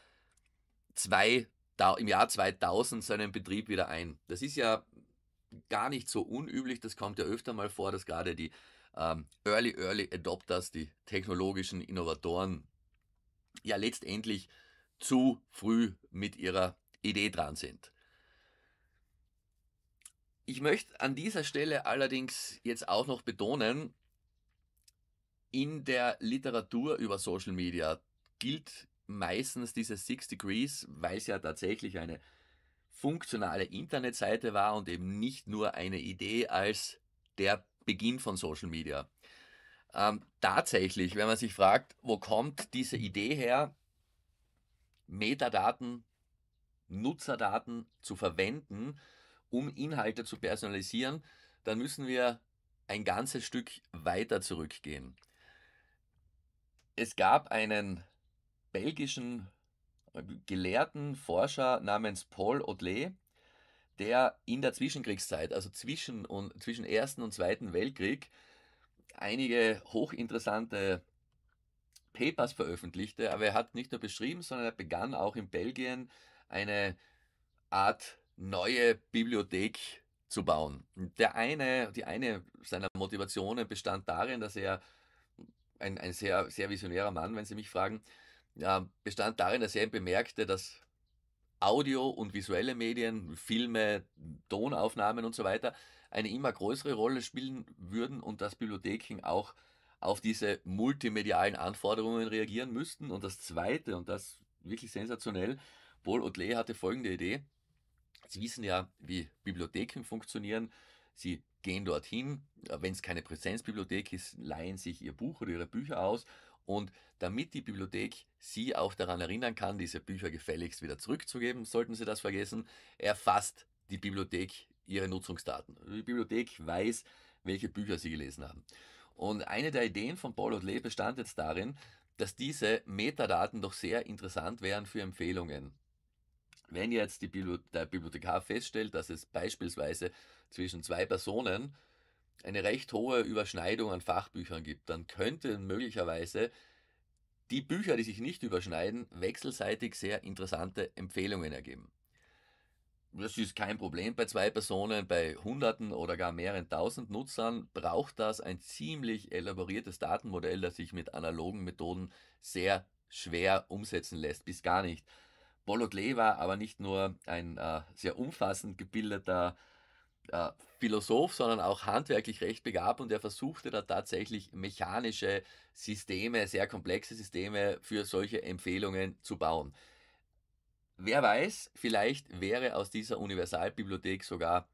zwei, im Jahr 2000 seinen Betrieb wieder ein. Das ist ja gar nicht so unüblich. Das kommt ja öfter mal vor, dass gerade die ähm, Early Early Adopters, die technologischen Innovatoren, ja letztendlich zu früh mit ihrer Idee dran sind. Ich möchte an dieser Stelle allerdings jetzt auch noch betonen, in der Literatur über Social Media gilt meistens diese Six Degrees, weil es ja tatsächlich eine funktionale Internetseite war und eben nicht nur eine Idee als der Beginn von Social Media. Ähm, tatsächlich, wenn man sich fragt, wo kommt diese Idee her, Metadaten, Nutzerdaten zu verwenden, um Inhalte zu personalisieren, dann müssen wir ein ganzes Stück weiter zurückgehen. Es gab einen belgischen gelehrten Forscher namens Paul Otley, der in der Zwischenkriegszeit, also zwischen, und, zwischen Ersten und Zweiten Weltkrieg, einige hochinteressante Papers veröffentlichte, aber er hat nicht nur beschrieben, sondern er begann auch in Belgien eine Art neue Bibliothek zu bauen. Der eine, die eine seiner Motivationen bestand darin, dass er ein, ein sehr, sehr visionärer Mann, wenn Sie mich fragen, bestand darin, dass er bemerkte, dass Audio und visuelle Medien, Filme, Tonaufnahmen und so weiter eine immer größere Rolle spielen würden und dass Bibliotheken auch auf diese multimedialen Anforderungen reagieren müssten. Und das Zweite, und das wirklich sensationell, Paul Otley hatte folgende Idee. Sie wissen ja, wie Bibliotheken funktionieren. Sie gehen dorthin, wenn es keine Präsenzbibliothek ist, leihen sich ihr Buch oder ihre Bücher aus und damit die Bibliothek Sie auch daran erinnern kann, diese Bücher gefälligst wieder zurückzugeben, sollten Sie das vergessen, erfasst die Bibliothek Ihre Nutzungsdaten. Die Bibliothek weiß, welche Bücher Sie gelesen haben. Und eine der Ideen von Paul Odley bestand jetzt darin, dass diese Metadaten doch sehr interessant wären für Empfehlungen. Wenn jetzt Bibli der Bibliothekar feststellt, dass es beispielsweise zwischen zwei Personen eine recht hohe Überschneidung an Fachbüchern gibt, dann könnten möglicherweise die Bücher, die sich nicht überschneiden, wechselseitig sehr interessante Empfehlungen ergeben. Das ist kein Problem bei zwei Personen, bei Hunderten oder gar mehreren tausend Nutzern braucht das ein ziemlich elaboriertes Datenmodell, das sich mit analogen Methoden sehr schwer umsetzen lässt, bis gar nicht. Bolotley war aber nicht nur ein äh, sehr umfassend gebildeter äh, Philosoph, sondern auch handwerklich recht begabt und er versuchte da tatsächlich mechanische Systeme, sehr komplexe Systeme für solche Empfehlungen zu bauen. Wer weiß, vielleicht wäre aus dieser Universalbibliothek sogar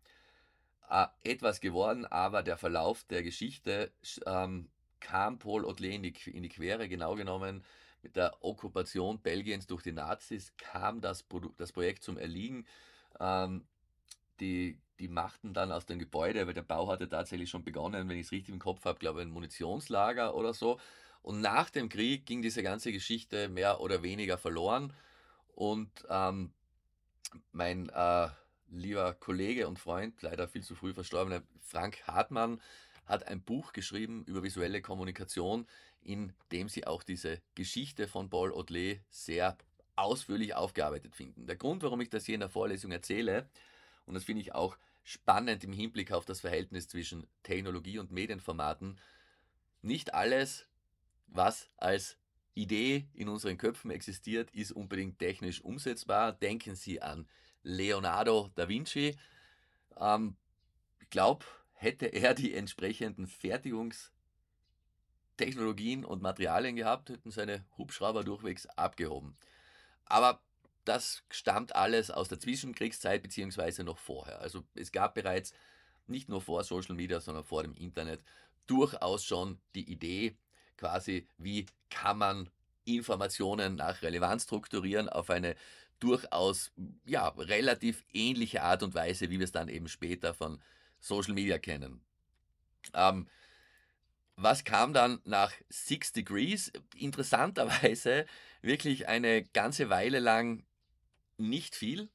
äh, etwas geworden, aber der Verlauf der Geschichte ähm, kam Paul Otley in die, in die Quere, genau genommen mit der Okkupation Belgiens durch die Nazis kam das, Produ das Projekt zum Erliegen. Ähm, die die machten dann aus dem Gebäude, weil der Bau hatte tatsächlich schon begonnen, wenn ich es richtig im Kopf habe, glaube ich, ein Munitionslager oder so. Und nach dem Krieg ging diese ganze Geschichte mehr oder weniger verloren. Und ähm, mein äh, lieber Kollege und Freund, leider viel zu früh verstorbener Frank Hartmann, hat ein Buch geschrieben über visuelle Kommunikation, in dem sie auch diese Geschichte von Paul Audley sehr ausführlich aufgearbeitet finden. Der Grund, warum ich das hier in der Vorlesung erzähle, und das finde ich auch spannend im Hinblick auf das Verhältnis zwischen Technologie und Medienformaten. Nicht alles, was als Idee in unseren Köpfen existiert, ist unbedingt technisch umsetzbar. Denken Sie an Leonardo da Vinci. Ähm, ich glaube, hätte er die entsprechenden Fertigungstechnologien und Materialien gehabt, hätten seine Hubschrauber durchwegs abgehoben. Aber das stammt alles aus der Zwischenkriegszeit beziehungsweise noch vorher. Also es gab bereits nicht nur vor Social Media, sondern vor dem Internet durchaus schon die Idee, quasi wie kann man Informationen nach Relevanz strukturieren auf eine durchaus ja relativ ähnliche Art und Weise, wie wir es dann eben später von Social Media kennen. Ähm, was kam dann nach Six Degrees? Interessanterweise wirklich eine ganze Weile lang nicht viel.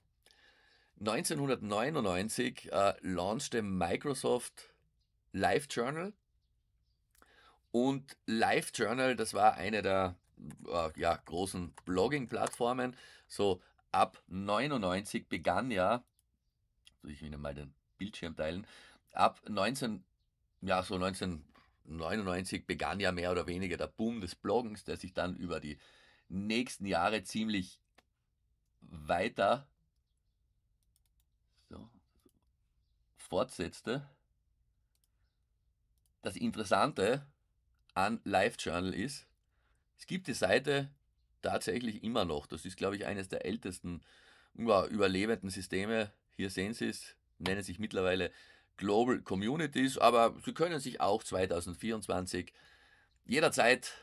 1999 äh, launchte Microsoft Live Journal. Und Live Journal, das war eine der äh, ja, großen Blogging-Plattformen. So ab 99 begann ja, soll ich Ihnen mal den Bildschirm teilen, ab 19, ja, so 1999 begann ja mehr oder weniger der Boom des Bloggens, der sich dann über die nächsten Jahre ziemlich weiter so, fortsetzte. Das Interessante an Live Journal ist, es gibt die Seite tatsächlich immer noch. Das ist, glaube ich, eines der ältesten überlebenden Systeme. Hier sehen Sie es, nennen sich mittlerweile Global Communities, aber Sie können sich auch 2024 jederzeit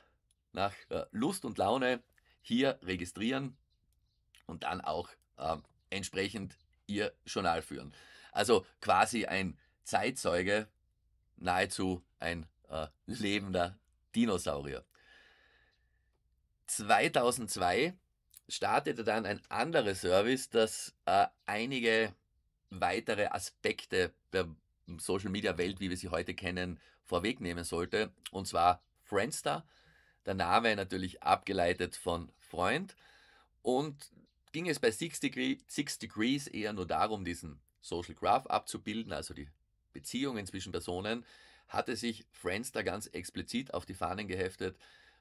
nach äh, Lust und Laune hier registrieren und dann auch äh, entsprechend ihr Journal führen. Also quasi ein Zeitzeuge, nahezu ein äh, lebender Dinosaurier. 2002 startete dann ein anderer Service, das äh, einige weitere Aspekte der Social Media Welt, wie wir sie heute kennen, vorwegnehmen sollte. Und zwar Friendster. Der Name natürlich abgeleitet von Freund. Und ging es bei Six, Degree, Six Degrees eher nur darum, diesen Social Graph abzubilden, also die Beziehungen zwischen Personen, hatte sich Friends da ganz explizit auf die Fahnen geheftet,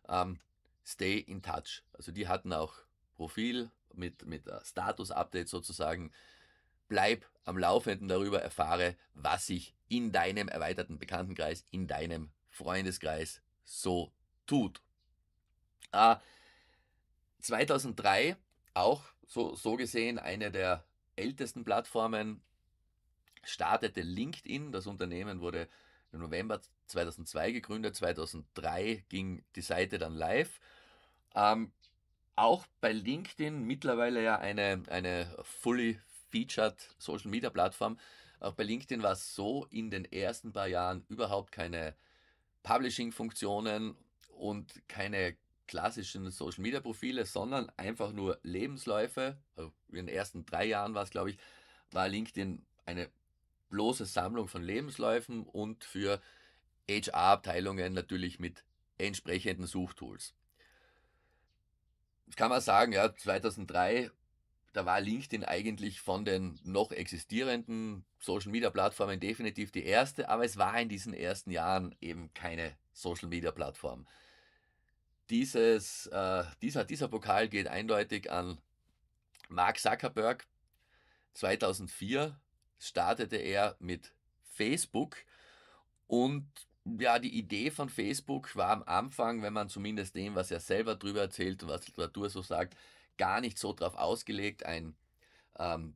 ähm, Stay in Touch. Also die hatten auch Profil mit, mit uh, äh, Status-Update sozusagen. Bleib am Laufenden darüber, erfahre, was sich in deinem erweiterten Bekanntenkreis, in deinem Freundeskreis so tut. Uh, ah, 2003 auch so, so gesehen eine der ältesten Plattformen, startete LinkedIn. Das Unternehmen wurde im November 2002 gegründet, 2003 ging die Seite dann live. Ähm, auch bei LinkedIn mittlerweile ja eine, eine fully featured Social Media Plattform. Auch bei LinkedIn war es so in den ersten paar Jahren überhaupt keine Publishing-Funktionen und keine klassischen Social Media Profile, sondern einfach nur Lebensläufe. Also in den ersten drei Jahren war es, glaube ich, war LinkedIn eine bloße Sammlung von Lebensläufen und für HR-Abteilungen natürlich mit entsprechenden Suchtools. Jetzt kann man sagen, ja, 2003, da war LinkedIn eigentlich von den noch existierenden Social Media Plattformen definitiv die erste, aber es war in diesen ersten Jahren eben keine Social Media Plattform dieses, äh, dieser, dieser Pokal geht eindeutig an Mark Zuckerberg. 2004 startete er mit Facebook und ja, die Idee von Facebook war am Anfang, wenn man zumindest dem, was er selber drüber erzählt und was Literatur so sagt, gar nicht so drauf ausgelegt, ein ähm,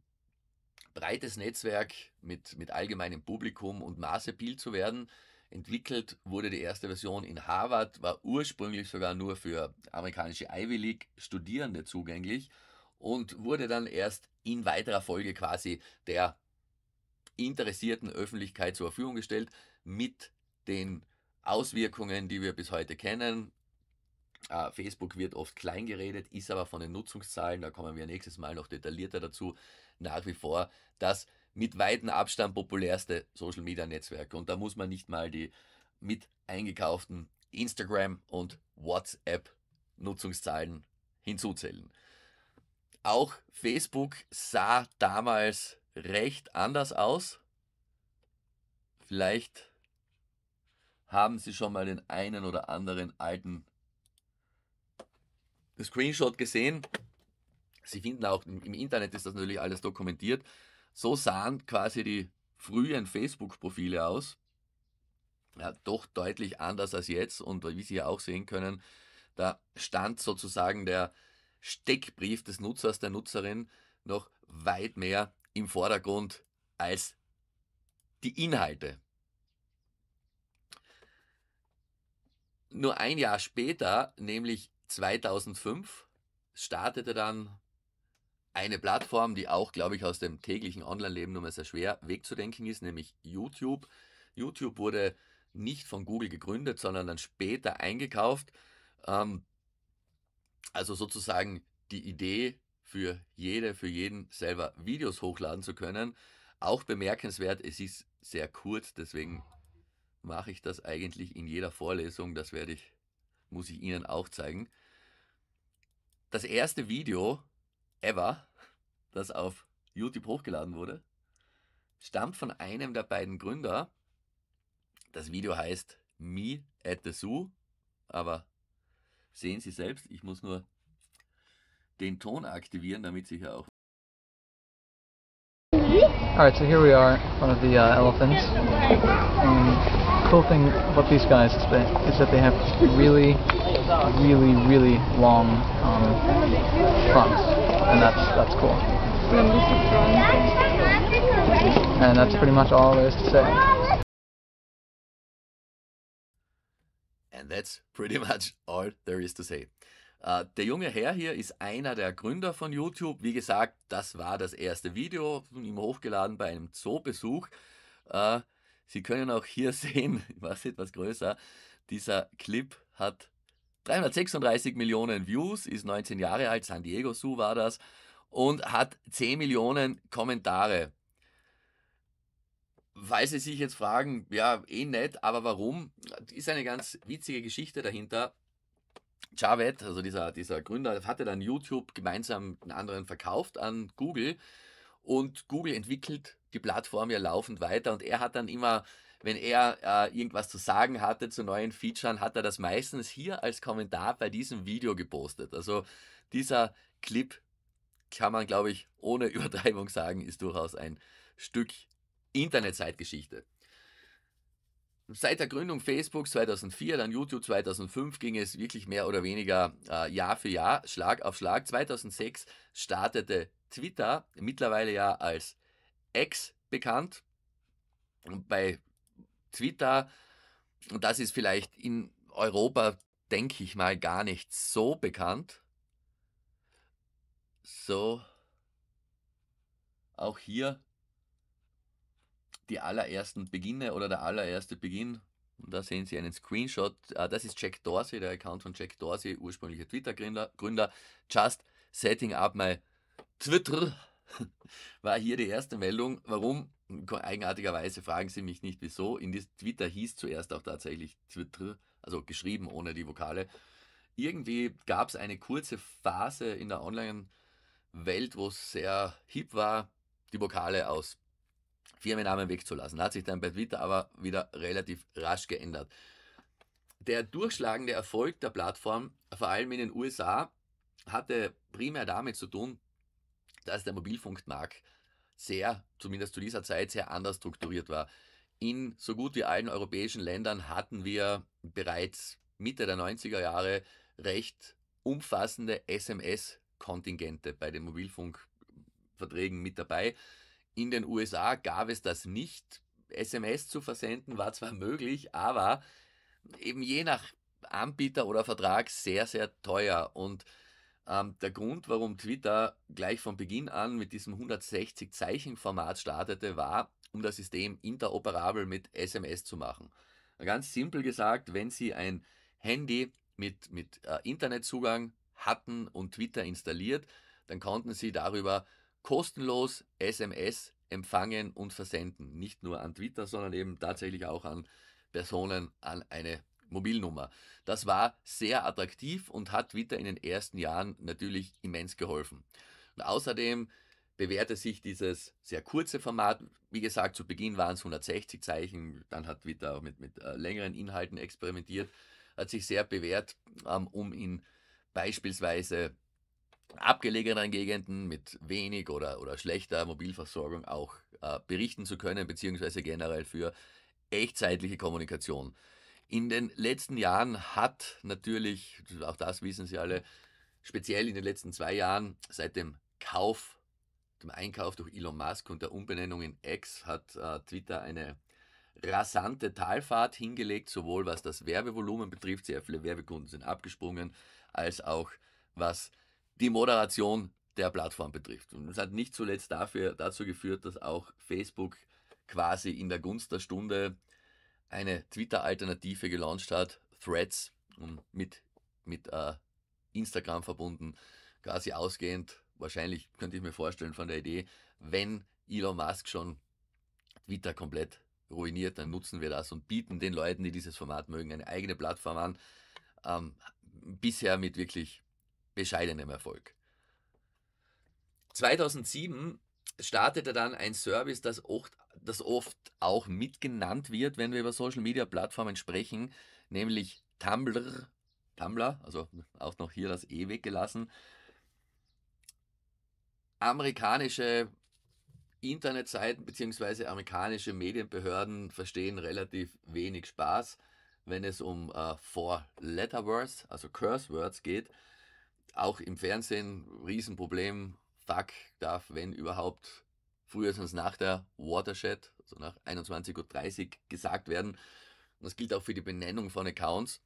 breites Netzwerk mit, mit allgemeinem Publikum und Maßebild zu werden. Entwickelt wurde die erste Version in Harvard, war ursprünglich sogar nur für amerikanische Ivy League Studierende zugänglich und wurde dann erst in weiterer Folge quasi der interessierten Öffentlichkeit zur Verfügung gestellt mit den Auswirkungen, die wir bis heute kennen. Ah, Facebook wird oft klein geredet, ist aber von den Nutzungszahlen, da kommen wir nächstes Mal noch detaillierter dazu, nach wie vor das mit weitem Abstand populärste Social Media Netzwerke. Und da muss man nicht mal die mit eingekauften Instagram und WhatsApp Nutzungszahlen hinzuzählen. Auch Facebook sah damals recht anders aus. Vielleicht haben Sie schon mal den einen oder anderen alten Screenshot gesehen. Sie finden auch im Internet ist das natürlich alles dokumentiert. So sahen quasi die frühen Facebook-Profile aus. Ja, doch deutlich anders als jetzt und wie Sie ja auch sehen können, da stand sozusagen der Steckbrief des Nutzers, der Nutzerin noch weit mehr im Vordergrund als die Inhalte. Nur ein Jahr später, nämlich 2005, startete dann eine Plattform, die auch, glaube ich, aus dem täglichen Online-Leben nur mehr sehr schwer wegzudenken ist, nämlich YouTube. YouTube wurde nicht von Google gegründet, sondern dann später eingekauft. Ähm, also sozusagen die Idee für jede, für jeden selber Videos hochladen zu können. Auch bemerkenswert, es ist sehr kurz, deswegen mache ich das eigentlich in jeder Vorlesung. Das werde ich, muss ich Ihnen auch zeigen. Das erste Video, ever, das auf YouTube hochgeladen wurde, stammt von einem der beiden Gründer. Das Video heißt Me at the Zoo, aber sehen Sie selbst, ich muss nur den Ton aktivieren, damit Sie hier auch. Alright, so here we are, one of the uh, elephants. And cool thing about these guys is that, is that they have really, really, really long um, trunks and that's that's cool. And that's pretty much all there is to say. And that's pretty much all there is to say. Uh, der junge Herr hier ist einer der Gründer von YouTube. Wie gesagt, das war das erste Video von ihm hochgeladen bei einem Zoobesuch. Uh, Sie können auch hier sehen, ich war es etwas größer, dieser Clip hat 336 Millionen Views, ist 19 Jahre alt, San Diego Zoo war das und hat 10 Millionen Kommentare. Weil Sie sich jetzt fragen, ja, eh nett, aber warum? Ist eine ganz witzige Geschichte dahinter. Javed, also dieser, dieser Gründer, hatte dann YouTube gemeinsam mit anderen verkauft an Google und Google entwickelt die Plattform ja laufend weiter und er hat dann immer wenn er äh, irgendwas zu sagen hatte zu neuen Features, hat er das meistens hier als Kommentar bei diesem Video gepostet. Also dieser Clip kann man, glaube ich, ohne Übertreibung sagen, ist durchaus ein Stück Internetzeitgeschichte. Seit der Gründung Facebook 2004, dann YouTube 2005 ging es wirklich mehr oder weniger äh, Jahr für Jahr, Schlag auf Schlag. 2006 startete Twitter, mittlerweile ja als X bekannt. Und bei Twitter. Und das ist vielleicht in Europa, denke ich mal, gar nicht so bekannt. So, auch hier die allerersten Beginne oder der allererste Beginn. Und da sehen Sie einen Screenshot. Ah, das ist Jack Dorsey, der Account von Jack Dorsey, ursprünglicher Twitter-Gründer. Just setting up my Twitter. war hier die erste Meldung. Warum? Eigenartigerweise fragen Sie mich nicht wieso. In Twitter hieß zuerst auch tatsächlich Twitter, also geschrieben ohne die Vokale. Irgendwie gab es eine kurze Phase in der Online-Welt, wo es sehr hip war, die Vokale aus Firmennamen wegzulassen. Hat sich dann bei Twitter aber wieder relativ rasch geändert. Der durchschlagende Erfolg der Plattform, vor allem in den USA, hatte primär damit zu tun, dass der Mobilfunkmarkt sehr, zumindest zu dieser Zeit, sehr anders strukturiert war. In so gut wie allen europäischen Ländern hatten wir bereits Mitte der 90er Jahre recht umfassende SMS-Kontingente bei den Mobilfunkverträgen mit dabei. In den USA gab es das nicht. SMS zu versenden war zwar möglich, aber eben je nach Anbieter oder Vertrag sehr, sehr teuer. Und ähm, der Grund, warum Twitter gleich von Beginn an mit diesem 160-Zeichen-Format startete, war, um das System interoperabel mit SMS zu machen. Ganz simpel gesagt, wenn Sie ein Handy mit, mit äh, Internetzugang hatten und Twitter installiert, dann konnten Sie darüber kostenlos SMS empfangen und versenden. Nicht nur an Twitter, sondern eben tatsächlich auch an Personen, an eine Mobilnummer. Das war sehr attraktiv und hat Twitter in den ersten Jahren natürlich immens geholfen. Und außerdem bewährte sich dieses sehr kurze Format. Wie gesagt, zu Beginn waren es 160 Zeichen, dann hat Twitter auch mit, mit äh, längeren Inhalten experimentiert, hat sich sehr bewährt, ähm, um in beispielsweise abgelegeneren Gegenden mit wenig oder, oder schlechter Mobilversorgung auch äh, berichten zu können, beziehungsweise generell für echtzeitliche Kommunikation. In den letzten Jahren hat natürlich, auch das wissen Sie alle, speziell in den letzten zwei Jahren seit dem Kauf, dem Einkauf durch Elon Musk und der Umbenennung in X hat äh, Twitter eine rasante Talfahrt hingelegt, sowohl was das Werbevolumen betrifft, sehr viele Werbekunden sind abgesprungen, als auch was die Moderation der Plattform betrifft. Und es hat nicht zuletzt dafür, dazu geführt, dass auch Facebook quasi in der Gunst der Stunde eine Twitter-Alternative gelauncht hat, Threads, mit, mit äh, Instagram verbunden, quasi ausgehend, wahrscheinlich könnte ich mir vorstellen von der Idee, wenn Elon Musk schon Twitter komplett ruiniert, dann nutzen wir das und bieten den Leuten, die dieses Format mögen, eine eigene Plattform an. Ähm, bisher mit wirklich bescheidenem Erfolg. 2007 startete dann ein Service, das oft, das oft auch mitgenannt wird, wenn wir über Social Media Plattformen sprechen, nämlich Tumblr. Tumblr, also auch noch hier das E weggelassen. Amerikanische Internetseiten bzw. amerikanische Medienbehörden verstehen relativ wenig Spaß, wenn es um äh, Four-Letter-Words, also Curse-Words geht. Auch im Fernsehen Riesenproblem, Fuck darf, wenn überhaupt, frühestens nach der Watershed, also nach 21.30 Uhr gesagt werden. Und das gilt auch für die Benennung von Accounts.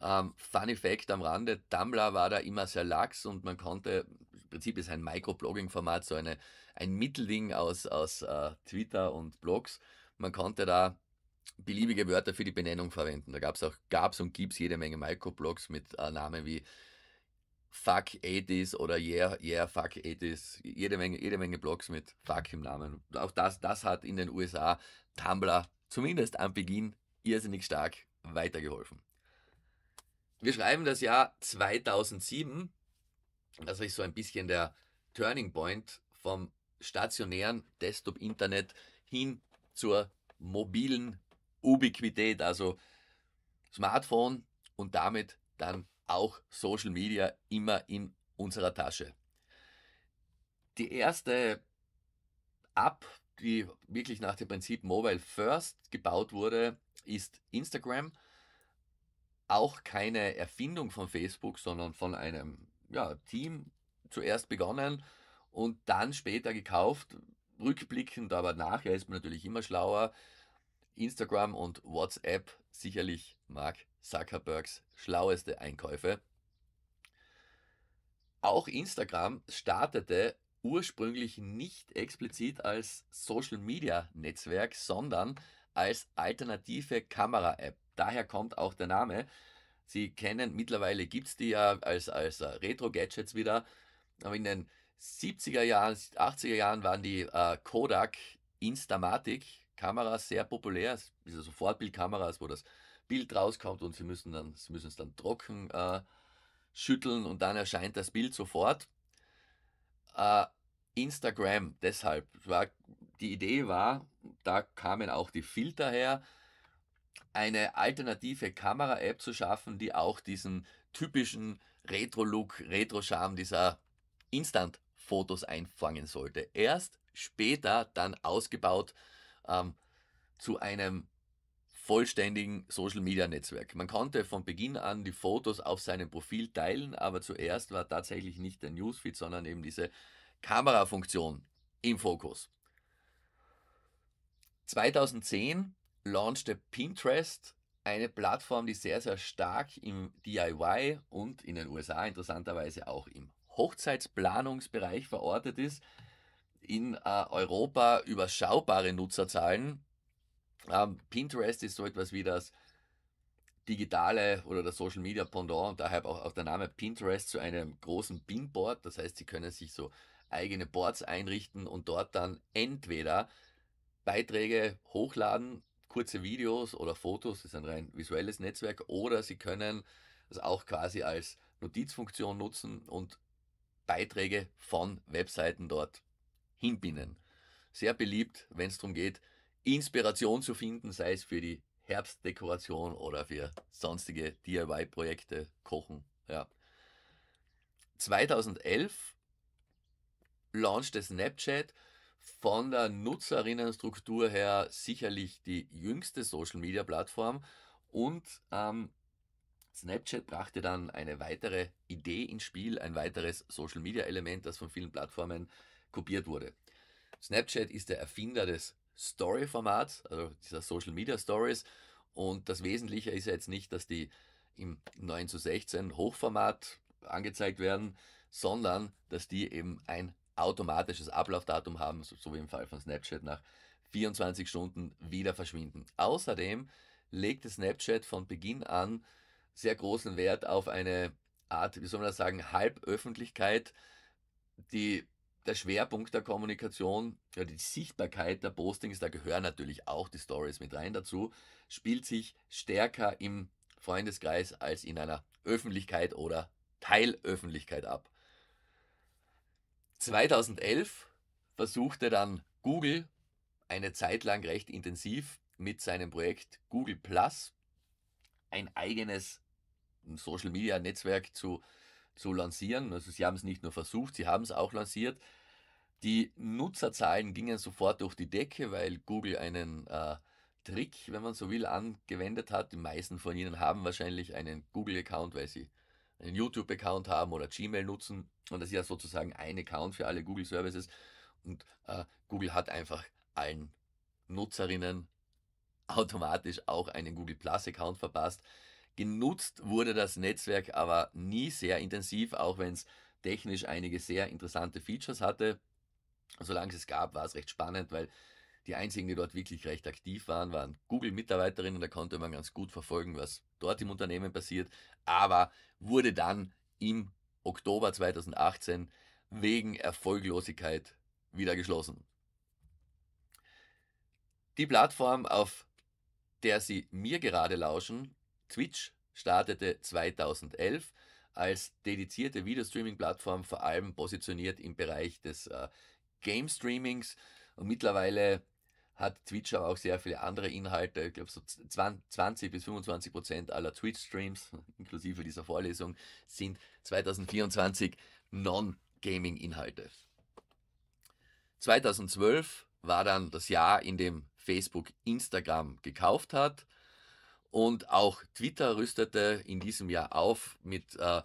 Ähm, funny Fact am Rande, Tumblr war da immer sehr lax und man konnte, im Prinzip ist ein Microblogging-Format so eine, ein Mittelding aus, aus äh, Twitter und Blogs. Man konnte da beliebige Wörter für die Benennung verwenden. Da gab es auch, gab es und gibt es jede Menge Microblogs mit äh, Namen wie Fuck 80s oder Yeah, Yeah, Fuck 80s. Jede Menge, jede Menge Blogs mit Fuck im Namen. Auch das, das hat in den USA Tumblr zumindest am Beginn irrsinnig stark weitergeholfen. Wir schreiben das Jahr 2007. Das ist so ein bisschen der Turning Point vom stationären Desktop-Internet hin zur mobilen Ubiquität, also Smartphone und damit dann auch Social Media immer in unserer Tasche. Die erste App, die wirklich nach dem Prinzip Mobile First gebaut wurde, ist Instagram. Auch keine Erfindung von Facebook, sondern von einem ja, Team zuerst begonnen und dann später gekauft. Rückblickend, aber nachher ist man natürlich immer schlauer. Instagram und WhatsApp sicherlich, Mark, Zuckerbergs schlaueste Einkäufe. Auch Instagram startete ursprünglich nicht explizit als Social Media Netzwerk, sondern als alternative Kamera-App. Daher kommt auch der Name. Sie kennen, mittlerweile gibt es die ja als, als Retro-Gadgets wieder. Aber in den 70er Jahren, 80er Jahren waren die äh, Kodak Instamatic Kameras sehr populär. Diese Sofortbildkameras, also wo das Bild rauskommt und sie müssen dann, sie müssen es dann trocken äh, schütteln und dann erscheint das Bild sofort. Äh, Instagram, deshalb war die Idee war, da kamen auch die Filter her, eine alternative Kamera-App zu schaffen, die auch diesen typischen Retro-Look, Retro-Charme dieser Instant-Fotos einfangen sollte. Erst später dann ausgebaut ähm, zu einem vollständigen Social-Media-Netzwerk. Man konnte von Beginn an die Fotos auf seinem Profil teilen, aber zuerst war tatsächlich nicht der Newsfeed, sondern eben diese Kamerafunktion im Fokus. 2010 launchte Pinterest eine Plattform, die sehr, sehr stark im DIY und in den USA interessanterweise auch im Hochzeitsplanungsbereich verortet ist. In äh, Europa überschaubare Nutzerzahlen, ähm, Pinterest ist so etwas wie das digitale oder das Social Media Pendant und daher auch, auch der Name Pinterest zu einem großen Pinboard. Das heißt, Sie können sich so eigene Boards einrichten und dort dann entweder Beiträge hochladen, kurze Videos oder Fotos, das ist ein rein visuelles Netzwerk, oder Sie können es auch quasi als Notizfunktion nutzen und Beiträge von Webseiten dort hinbinden. Sehr beliebt, wenn es darum geht, Inspiration zu finden, sei es für die Herbstdekoration oder für sonstige DIY-Projekte, Kochen. Ja. 2011 launchte Snapchat von der Nutzerinnenstruktur her sicherlich die jüngste Social-Media-Plattform und ähm, Snapchat brachte dann eine weitere Idee ins Spiel, ein weiteres Social-Media-Element, das von vielen Plattformen kopiert wurde. Snapchat ist der Erfinder des Story-Format, also dieser Social Media Stories. Und das Wesentliche ist ja jetzt nicht, dass die im 9 zu 16 Hochformat angezeigt werden, sondern dass die eben ein automatisches Ablaufdatum haben, so wie im Fall von Snapchat nach 24 Stunden wieder verschwinden. Außerdem legte Snapchat von Beginn an sehr großen Wert auf eine Art, wie soll man das sagen, Halböffentlichkeit, die der Schwerpunkt der Kommunikation, ja, die Sichtbarkeit der Postings, da gehören natürlich auch die Stories mit rein dazu, spielt sich stärker im Freundeskreis als in einer Öffentlichkeit oder Teilöffentlichkeit ab. 2011 versuchte dann Google eine Zeit lang recht intensiv mit seinem Projekt Google Plus ein eigenes Social Media Netzwerk zu, zu lancieren. Also sie haben es nicht nur versucht, sie haben es auch lanciert. Die Nutzerzahlen gingen sofort durch die Decke, weil Google einen äh, Trick, wenn man so will, angewendet hat. Die meisten von Ihnen haben wahrscheinlich einen Google-Account, weil sie einen YouTube-Account haben oder Gmail nutzen. Und das ist ja sozusagen ein Account für alle Google-Services. Und äh, Google hat einfach allen Nutzerinnen automatisch auch einen Google Plus-Account verpasst. Genutzt wurde das Netzwerk aber nie sehr intensiv, auch wenn es technisch einige sehr interessante Features hatte solange es es gab, war es recht spannend, weil die einzigen, die dort wirklich recht aktiv waren, waren Google-Mitarbeiterinnen. Da konnte man ganz gut verfolgen, was dort im Unternehmen passiert. Aber wurde dann im Oktober 2018 wegen Erfolglosigkeit wieder geschlossen. Die Plattform, auf der Sie mir gerade lauschen, Twitch, startete 2011 als dedizierte Videostreaming-Plattform vor allem positioniert im Bereich des äh, Game-Streamings und mittlerweile hat Twitch aber auch sehr viele andere Inhalte. Ich glaube, so 20 bis 25 Prozent aller Twitch-Streams, inklusive dieser Vorlesung, sind 2024 Non-Gaming-Inhalte. 2012 war dann das Jahr, in dem Facebook Instagram gekauft hat. Und auch Twitter rüstete in diesem Jahr auf mit, äh,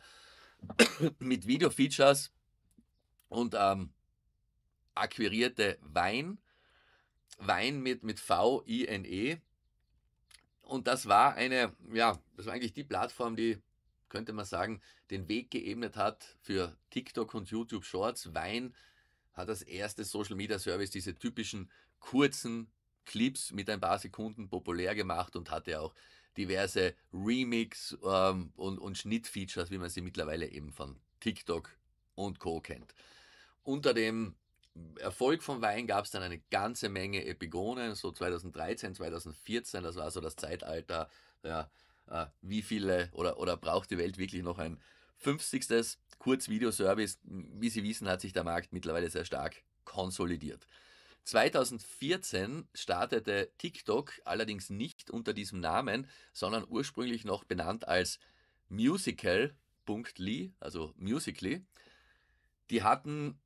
mit Video-Features. Und ähm, akquirierte Wein. Wein mit, mit V-I-N-E. Und das war eine, ja, das war eigentlich die Plattform, die, könnte man sagen, den Weg geebnet hat für TikTok und YouTube Shorts. Wein hat als erstes Social Media Service diese typischen kurzen Clips mit ein paar Sekunden populär gemacht und hatte auch diverse Remix ähm, und, und Schnittfeatures, wie man sie mittlerweile eben von TikTok und Co. kennt. Unter dem Erfolg von Wein gab es dann eine ganze Menge Epigonen, so 2013, 2014, das war so das Zeitalter, ja, äh, wie viele oder, oder braucht die Welt wirklich noch ein 50. Kurzvideoservice? Wie Sie wissen, hat sich der Markt mittlerweile sehr stark konsolidiert. 2014 startete TikTok allerdings nicht unter diesem Namen, sondern ursprünglich noch benannt als Musical.ly, also Musically. Die hatten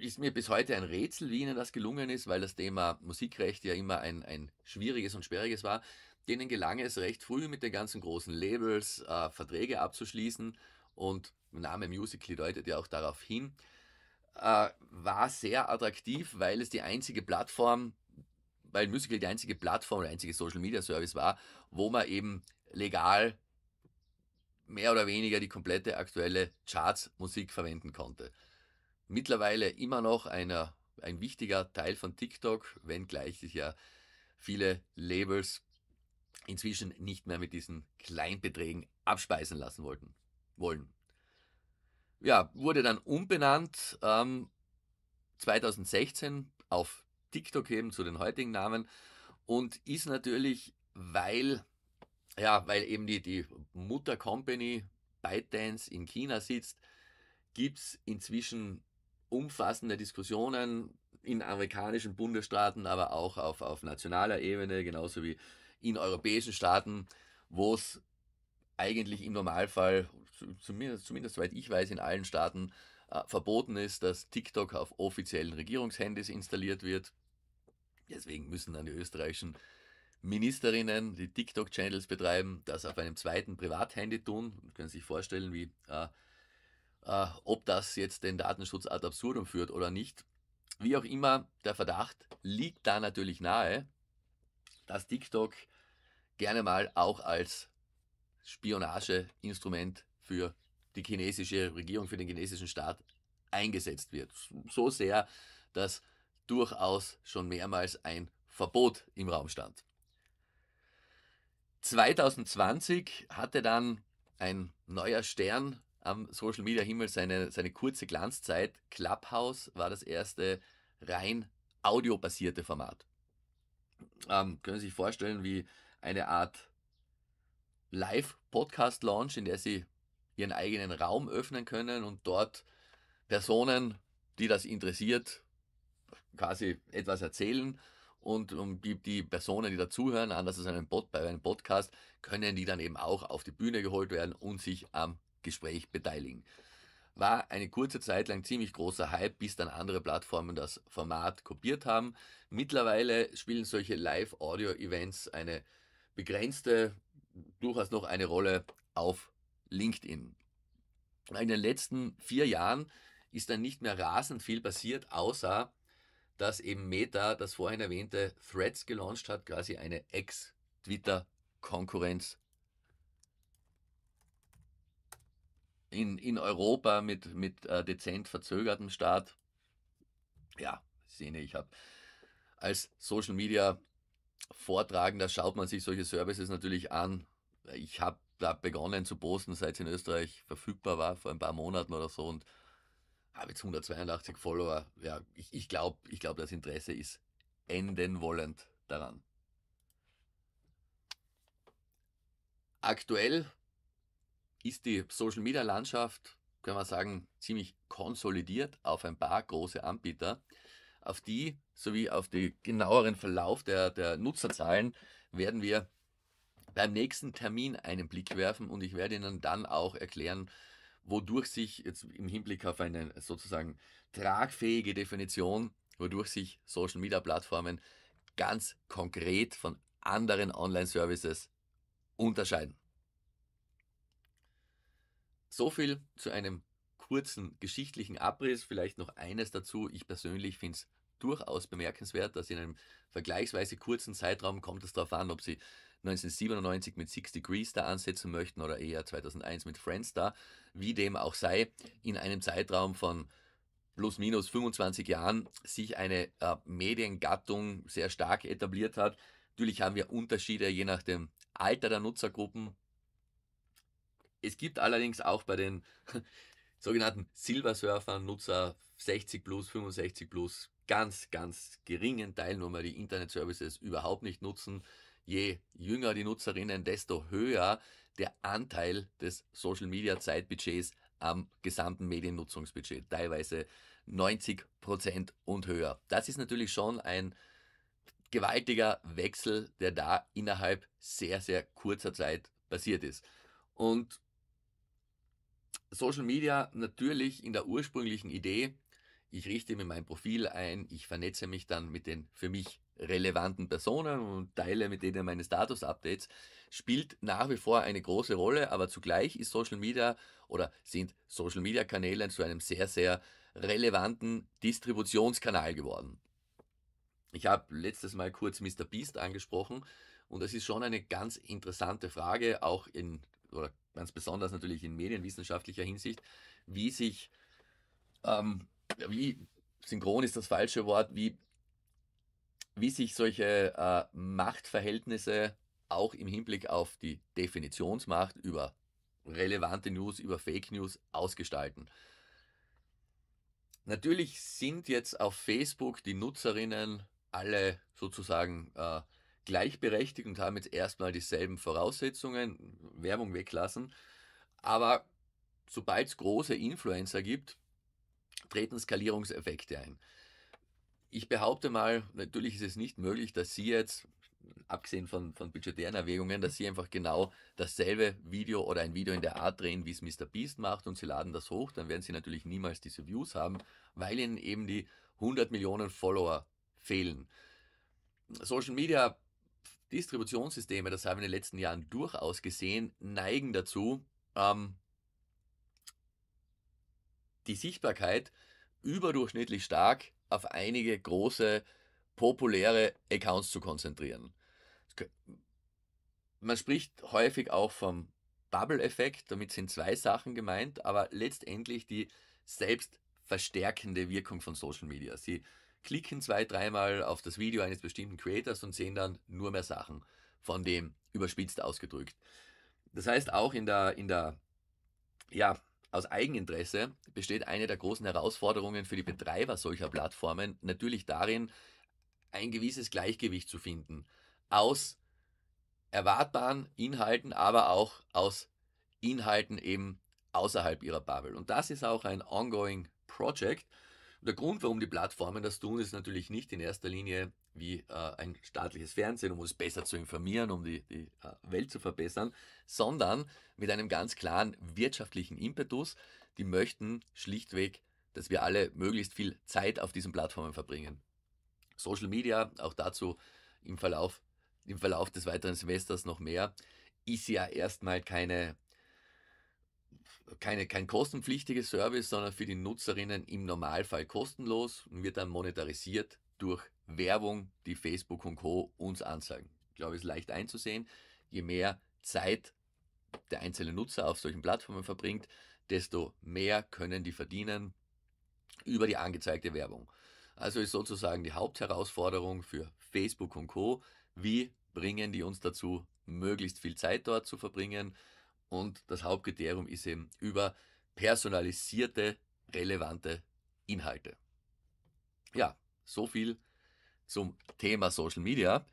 ist mir bis heute ein Rätsel, wie ihnen das gelungen ist, weil das Thema Musikrecht ja immer ein, ein schwieriges und sperriges war. Denen gelang es recht früh mit den ganzen großen Labels äh, Verträge abzuschließen und der Name Musically deutet ja auch darauf hin, äh, war sehr attraktiv, weil es die einzige Plattform, weil Musical die einzige Plattform, der einzige Social Media Service war, wo man eben legal mehr oder weniger die komplette aktuelle Charts Musik verwenden konnte mittlerweile immer noch einer, ein wichtiger Teil von TikTok, wenngleich sich ja viele Labels inzwischen nicht mehr mit diesen Kleinbeträgen abspeisen lassen wollten, wollen. Ja, wurde dann umbenannt ähm, 2016 auf TikTok eben zu den heutigen Namen und ist natürlich, weil, ja, weil eben die, die Mutter Company ByteDance in China sitzt, gibt es inzwischen umfassende Diskussionen in amerikanischen Bundesstaaten, aber auch auf, auf nationaler Ebene, genauso wie in europäischen Staaten, wo es eigentlich im Normalfall, zumindest, zumindest soweit ich weiß, in allen Staaten äh, verboten ist, dass TikTok auf offiziellen Regierungshandys installiert wird. Deswegen müssen dann die österreichischen Ministerinnen, die TikTok-Channels betreiben, das auf einem zweiten Privathandy tun. Sie können sich vorstellen, wie äh, äh, ob das jetzt den Datenschutz ad absurdum führt oder nicht. Wie auch immer, der Verdacht liegt da natürlich nahe, dass TikTok gerne mal auch als Spionageinstrument für die chinesische Regierung, für den chinesischen Staat eingesetzt wird. So sehr, dass durchaus schon mehrmals ein Verbot im Raum stand. 2020 hatte dann ein neuer Stern am Social Media Himmel seine, seine kurze Glanzzeit. Clubhouse war das erste rein audiobasierte Format. Ähm, können Sie sich vorstellen, wie eine Art Live-Podcast-Launch, in der Sie Ihren eigenen Raum öffnen können und dort Personen, die das interessiert, quasi etwas erzählen und die, Personen, die dazuhören, anders als bei einem Podcast, können die dann eben auch auf die Bühne geholt werden und sich am Gespräch beteiligen. War eine kurze Zeit lang ziemlich großer Hype, bis dann andere Plattformen das Format kopiert haben. Mittlerweile spielen solche Live-Audio-Events eine begrenzte, durchaus noch eine Rolle auf LinkedIn. In den letzten vier Jahren ist dann nicht mehr rasend viel passiert, außer dass eben Meta das vorhin erwähnte Threads gelauncht hat, quasi eine Ex-Twitter-Konkurrenz in, in Europa mit, mit äh, dezent verzögertem Start. Ja, Szene, ich habe als Social Media Vortragender schaut man sich solche Services natürlich an. Ich habe da begonnen zu posten, seit es in Österreich verfügbar war, vor ein paar Monaten oder so und habe jetzt 182 Follower. Ja, ich, ich glaube, ich glaub, das Interesse ist enden wollend daran. Aktuell ist die Social Media Landschaft, kann man sagen, ziemlich konsolidiert auf ein paar große Anbieter, auf die sowie auf den genaueren Verlauf der, der Nutzerzahlen werden wir beim nächsten Termin einen Blick werfen und ich werde Ihnen dann auch erklären, wodurch sich jetzt im Hinblick auf eine sozusagen tragfähige Definition, wodurch sich Social Media Plattformen ganz konkret von anderen Online-Services unterscheiden. So viel zu einem kurzen geschichtlichen Abriss. Vielleicht noch eines dazu. Ich persönlich finde es durchaus bemerkenswert, dass in einem vergleichsweise kurzen Zeitraum kommt es darauf an, ob sie 1997 mit Six Degrees da ansetzen möchten oder eher 2001 mit Friends da, wie dem auch sei, in einem Zeitraum von plus minus 25 Jahren sich eine äh, Mediengattung sehr stark etabliert hat. Natürlich haben wir Unterschiede je nach dem Alter der Nutzergruppen, es gibt allerdings auch bei den sogenannten Silversurfern, Nutzer 60 plus, 65 plus, ganz, ganz geringen Teil nur mal die Internet-Services überhaupt nicht nutzen. Je jünger die Nutzerinnen, desto höher der Anteil des Social-Media-Zeitbudgets am gesamten Mediennutzungsbudget, teilweise 90 Prozent und höher. Das ist natürlich schon ein gewaltiger Wechsel, der da innerhalb sehr, sehr kurzer Zeit passiert ist. Und Social Media natürlich in der ursprünglichen Idee, ich richte mir mein Profil ein, ich vernetze mich dann mit den für mich relevanten Personen und teile mit denen meine Status-Updates, spielt nach wie vor eine große Rolle, aber zugleich ist Social Media oder sind Social Media Kanäle zu einem sehr, sehr relevanten Distributionskanal geworden. Ich habe letztes Mal kurz Mr. Beast angesprochen und das ist schon eine ganz interessante Frage, auch in oder ganz besonders natürlich in medienwissenschaftlicher Hinsicht, wie sich, ähm, wie synchron ist das falsche Wort, wie, wie sich solche äh, Machtverhältnisse auch im Hinblick auf die Definitionsmacht über relevante News, über Fake News ausgestalten. Natürlich sind jetzt auf Facebook die Nutzerinnen alle sozusagen äh, gleichberechtigt und haben jetzt erstmal dieselben Voraussetzungen, Werbung weglassen. Aber sobald es große Influencer gibt, treten Skalierungseffekte ein. Ich behaupte mal, natürlich ist es nicht möglich, dass Sie jetzt, abgesehen von, von budgetären Erwägungen, dass Sie einfach genau dasselbe Video oder ein Video in der Art drehen, wie es Mr. Beast macht und Sie laden das hoch, dann werden Sie natürlich niemals diese Views haben, weil Ihnen eben die 100 Millionen Follower fehlen. Social Media Distributionssysteme, das haben wir in den letzten Jahren durchaus gesehen, neigen dazu, ähm, die Sichtbarkeit überdurchschnittlich stark auf einige große, populäre Accounts zu konzentrieren. Man spricht häufig auch vom Bubble-Effekt, damit sind zwei Sachen gemeint, aber letztendlich die selbstverstärkende Wirkung von Social Media. Sie klicken zwei, dreimal auf das Video eines bestimmten Creators und sehen dann nur mehr Sachen von dem überspitzt ausgedrückt. Das heißt, auch in der, in der, ja, aus Eigeninteresse besteht eine der großen Herausforderungen für die Betreiber solcher Plattformen natürlich darin, ein gewisses Gleichgewicht zu finden aus erwartbaren Inhalten, aber auch aus Inhalten eben außerhalb ihrer Bubble. Und das ist auch ein ongoing Project, der Grund, warum die Plattformen das tun, ist natürlich nicht in erster Linie wie äh, ein staatliches Fernsehen, um uns besser zu informieren, um die, die äh, Welt zu verbessern, sondern mit einem ganz klaren wirtschaftlichen Impetus. Die möchten schlichtweg, dass wir alle möglichst viel Zeit auf diesen Plattformen verbringen. Social Media, auch dazu im Verlauf, im Verlauf des weiteren Semesters noch mehr, ist ja erstmal keine keine, kein kostenpflichtiges Service, sondern für die Nutzerinnen im Normalfall kostenlos und wird dann monetarisiert durch Werbung, die Facebook und Co. uns anzeigen. Ich glaube, es ist leicht einzusehen. Je mehr Zeit der einzelne Nutzer auf solchen Plattformen verbringt, desto mehr können die verdienen über die angezeigte Werbung. Also ist sozusagen die Hauptherausforderung für Facebook und Co. Wie bringen die uns dazu, möglichst viel Zeit dort zu verbringen? Und das Hauptkriterium ist eben über personalisierte, relevante Inhalte. Ja, so viel zum Thema Social Media.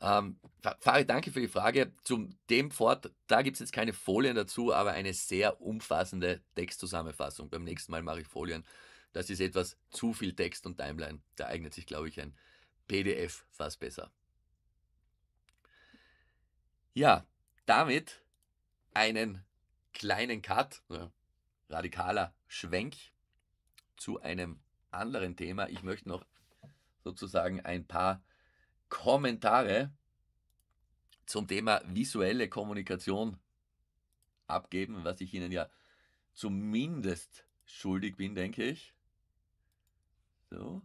Ähm, Fari, danke für die Frage. Zum dem Fort, da gibt es jetzt keine Folien dazu, aber eine sehr umfassende Textzusammenfassung. Beim nächsten Mal mache ich Folien. Das ist etwas zu viel Text und Timeline. Da eignet sich, glaube ich, ein PDF fast besser. Ja, damit einen kleinen Cut, radikaler Schwenk zu einem anderen Thema. Ich möchte noch sozusagen ein paar Kommentare zum Thema visuelle Kommunikation abgeben, was ich Ihnen ja zumindest schuldig bin, denke ich. So,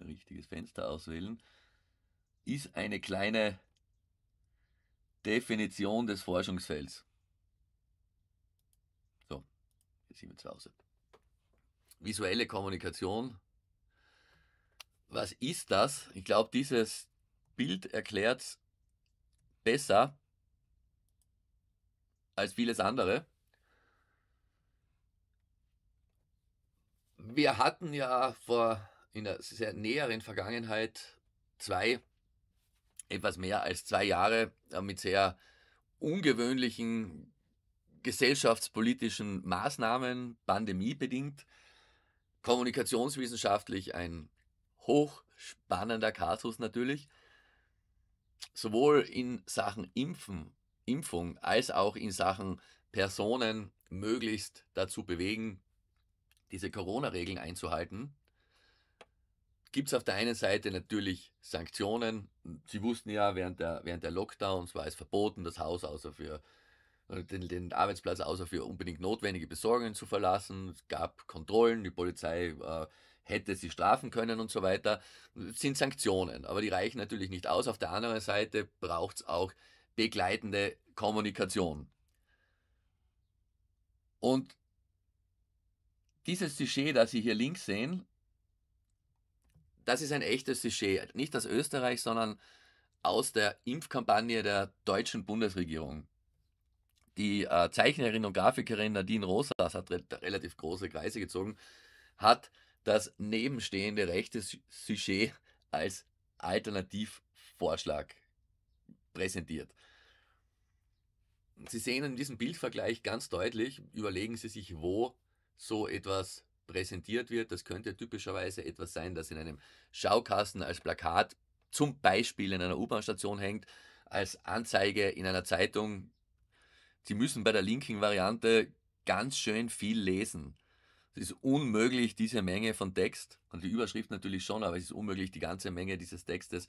richtiges Fenster auswählen. Ist eine kleine Definition des Forschungsfelds. Jetzt sind wir zu Hause. Visuelle Kommunikation. Was ist das? Ich glaube, dieses Bild erklärt besser als vieles andere. Wir hatten ja vor in der sehr näheren Vergangenheit zwei, etwas mehr als zwei Jahre äh, mit sehr ungewöhnlichen gesellschaftspolitischen Maßnahmen, pandemiebedingt, kommunikationswissenschaftlich ein hochspannender Kasus natürlich, sowohl in Sachen Impfen, Impfung als auch in Sachen Personen möglichst dazu bewegen, diese Corona-Regeln einzuhalten, gibt es auf der einen Seite natürlich Sanktionen. Sie wussten ja, während der, während der Lockdowns war es verboten, das Haus außer für äh, den, den, Arbeitsplatz außer für unbedingt notwendige Besorgungen zu verlassen. Es gab Kontrollen, die Polizei äh, hätte sie strafen können und so weiter. Das sind Sanktionen, aber die reichen natürlich nicht aus. Auf der anderen Seite braucht es auch begleitende Kommunikation. Und dieses Sujet, das Sie hier links sehen, das ist ein echtes Sujet. Nicht aus Österreich, sondern aus der Impfkampagne der deutschen Bundesregierung. Die äh, Zeichnerin und Grafikerin Nadine Rosas hat re relativ große Kreise gezogen, hat das nebenstehende rechte Sujet als Alternativvorschlag präsentiert. Sie sehen in diesem Bildvergleich ganz deutlich, überlegen Sie sich, wo so etwas präsentiert wird. Das könnte typischerweise etwas sein, das in einem Schaukasten als Plakat zum Beispiel in einer U-Bahn-Station hängt, als Anzeige in einer Zeitung Sie müssen bei der linken variante ganz schön viel lesen. Es ist unmöglich, diese Menge von Text, und die Überschrift natürlich schon, aber es ist unmöglich, die ganze Menge dieses Textes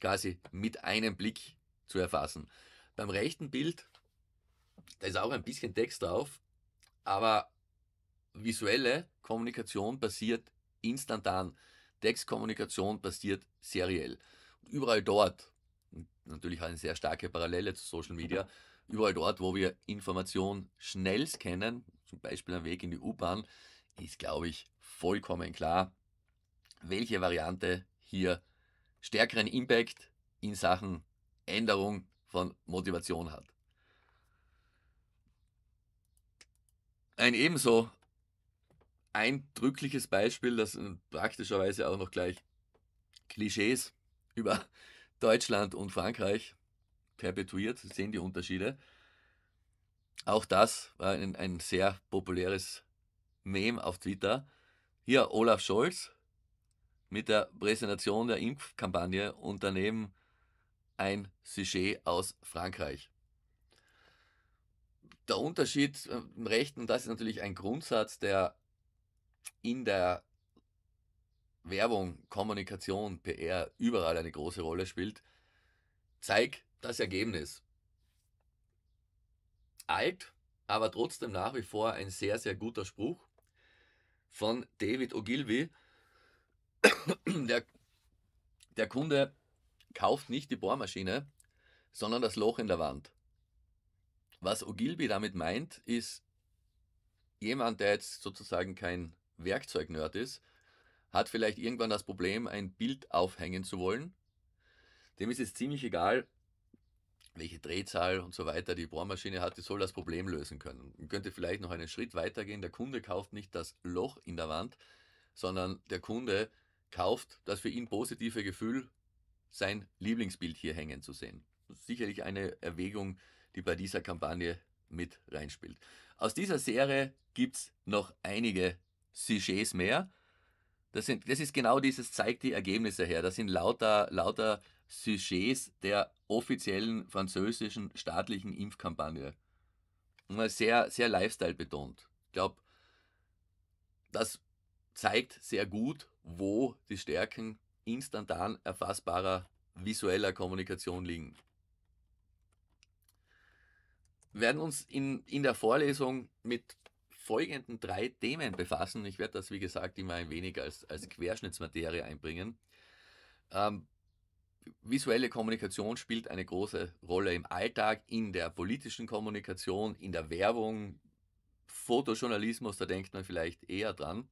quasi mit einem Blick zu erfassen. Beim rechten Bild, da ist auch ein bisschen Text drauf, aber visuelle Kommunikation passiert instantan. Textkommunikation passiert seriell. Und überall dort, natürlich eine sehr starke Parallele zu Social Media, Überall dort, wo wir Information schnell scannen, zum Beispiel am Weg in die U-Bahn, ist, glaube ich, vollkommen klar, welche Variante hier stärkeren Impact in Sachen Änderung von Motivation hat. Ein ebenso eindrückliches Beispiel, das äh, praktischerweise auch noch gleich Klischees über Deutschland und Frankreich perpetuiert, sehen die Unterschiede. Auch das war ein, ein sehr populäres Meme auf Twitter. Hier Olaf Scholz mit der Präsentation der Impfkampagne und daneben ein Sujet aus Frankreich. Der Unterschied äh, im Rechten, das ist natürlich ein Grundsatz, der in der Werbung, Kommunikation, PR überall eine große Rolle spielt. Zeig, das Ergebnis. Alt, aber trotzdem nach wie vor ein sehr, sehr guter Spruch von David Ogilvy. Der, der Kunde kauft nicht die Bohrmaschine, sondern das Loch in der Wand. Was Ogilvy damit meint, ist, jemand, der jetzt sozusagen kein Werkzeugnerd ist, hat vielleicht irgendwann das Problem, ein Bild aufhängen zu wollen. Dem ist es ziemlich egal, welche Drehzahl und so weiter die Bohrmaschine hat, die soll das Problem lösen können. Man könnte vielleicht noch einen Schritt weitergehen. Der Kunde kauft nicht das Loch in der Wand, sondern der Kunde kauft das für ihn positive Gefühl, sein Lieblingsbild hier hängen zu sehen. Sicherlich eine Erwägung, die bei dieser Kampagne mit reinspielt. Aus dieser Serie gibt es noch einige Sujets mehr. Das, sind, das ist genau dieses, zeigt die Ergebnisse her. Das sind lauter, lauter Sujets der offiziellen französischen staatlichen Impfkampagne. Sehr, sehr Lifestyle betont. Ich glaube, das zeigt sehr gut, wo die Stärken instantan erfassbarer visueller Kommunikation liegen. Wir werden uns in, in der Vorlesung mit folgenden drei Themen befassen. Ich werde das, wie gesagt, immer ein wenig als, als Querschnittsmaterie einbringen. Ähm, visuelle Kommunikation spielt eine große Rolle im Alltag, in der politischen Kommunikation, in der Werbung, Fotojournalismus, da denkt man vielleicht eher dran.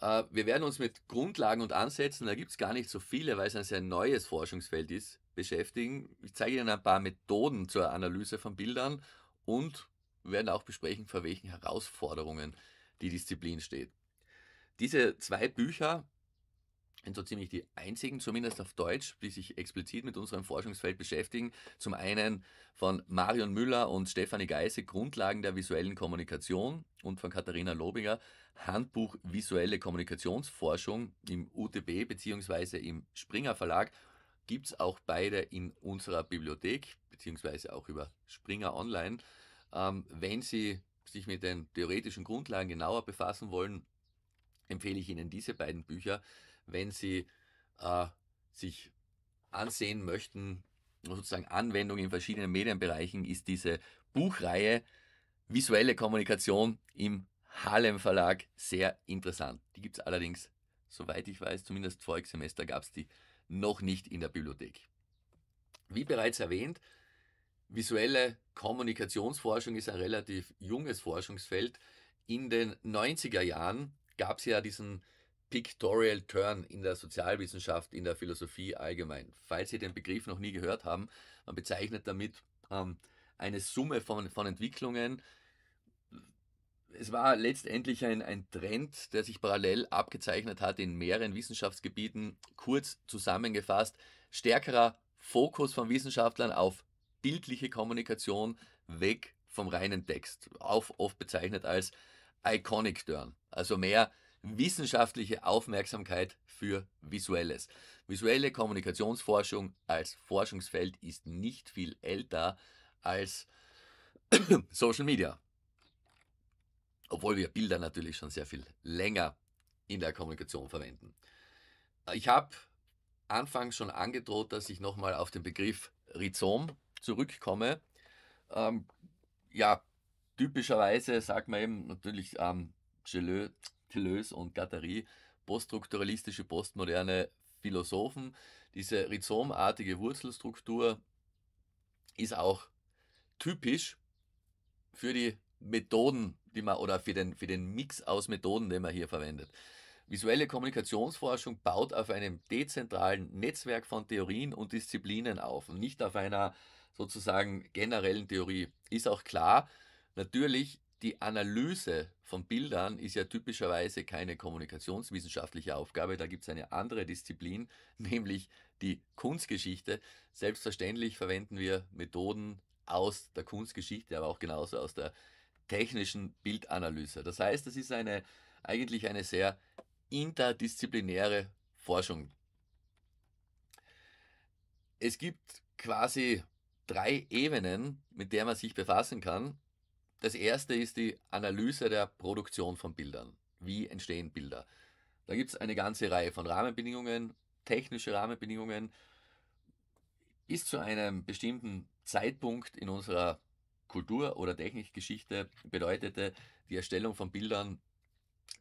Äh, wir werden uns mit Grundlagen und Ansätzen, da gibt es gar nicht so viele, weil es ein sehr neues Forschungsfeld ist, beschäftigen. Ich zeige Ihnen ein paar Methoden zur Analyse von Bildern und werden auch besprechen, vor welchen Herausforderungen die Disziplin steht. Diese zwei Bücher sind so ziemlich die einzigen, zumindest auf Deutsch, die sich explizit mit unserem Forschungsfeld beschäftigen. Zum einen von Marion Müller und Stefanie Geise Grundlagen der visuellen Kommunikation und von Katharina Lobinger Handbuch Visuelle Kommunikationsforschung im UTB bzw. im Springer Verlag. Gibt es auch beide in unserer Bibliothek bzw. auch über Springer Online. Ähm, wenn Sie sich mit den theoretischen Grundlagen genauer befassen wollen, empfehle ich Ihnen diese beiden Bücher wenn sie äh, sich ansehen möchten, sozusagen Anwendung in verschiedenen Medienbereichen, ist diese Buchreihe Visuelle Kommunikation im Harlem Verlag sehr interessant. Die gibt es allerdings, soweit ich weiß, zumindest voriges Semester gab es die noch nicht in der Bibliothek. Wie bereits erwähnt, visuelle Kommunikationsforschung ist ein relativ junges Forschungsfeld. In den 90er Jahren gab es ja diesen Pictorial Turn in der Sozialwissenschaft, in der Philosophie allgemein. Falls Sie den Begriff noch nie gehört haben, man bezeichnet damit ähm, eine Summe von, von Entwicklungen. Es war letztendlich ein, ein Trend, der sich parallel abgezeichnet hat in mehreren Wissenschaftsgebieten. Kurz zusammengefasst, stärkerer Fokus von Wissenschaftlern auf bildliche Kommunikation weg vom reinen Text, auch oft bezeichnet als Iconic Turn, also mehr wissenschaftliche Aufmerksamkeit für Visuelles. Visuelle Kommunikationsforschung als Forschungsfeld ist nicht viel älter als Social Media. Obwohl wir Bilder natürlich schon sehr viel länger in der Kommunikation verwenden. Ich habe anfangs schon angedroht, dass ich nochmal auf den Begriff Rhizom zurückkomme. Ähm, ja, typischerweise sagt man eben natürlich ähm, Geleux Deleuze und Guattari, poststrukturalistische, postmoderne Philosophen. Diese rhizomartige Wurzelstruktur ist auch typisch für die Methoden, die man oder für den, für den Mix aus Methoden, den man hier verwendet. Visuelle Kommunikationsforschung baut auf einem dezentralen Netzwerk von Theorien und Disziplinen auf und nicht auf einer sozusagen generellen Theorie. Ist auch klar, natürlich die Analyse von Bildern ist ja typischerweise keine kommunikationswissenschaftliche Aufgabe. Da gibt es eine andere Disziplin, nämlich die Kunstgeschichte. Selbstverständlich verwenden wir Methoden aus der Kunstgeschichte, aber auch genauso aus der technischen Bildanalyse. Das heißt, das ist eine, eigentlich eine sehr interdisziplinäre Forschung. Es gibt quasi drei Ebenen, mit der man sich befassen kann. Das erste ist die Analyse der Produktion von Bildern. Wie entstehen Bilder? Da gibt es eine ganze Reihe von Rahmenbedingungen, technische Rahmenbedingungen. Bis zu einem bestimmten Zeitpunkt in unserer Kultur- oder Technikgeschichte bedeutete die Erstellung von Bildern,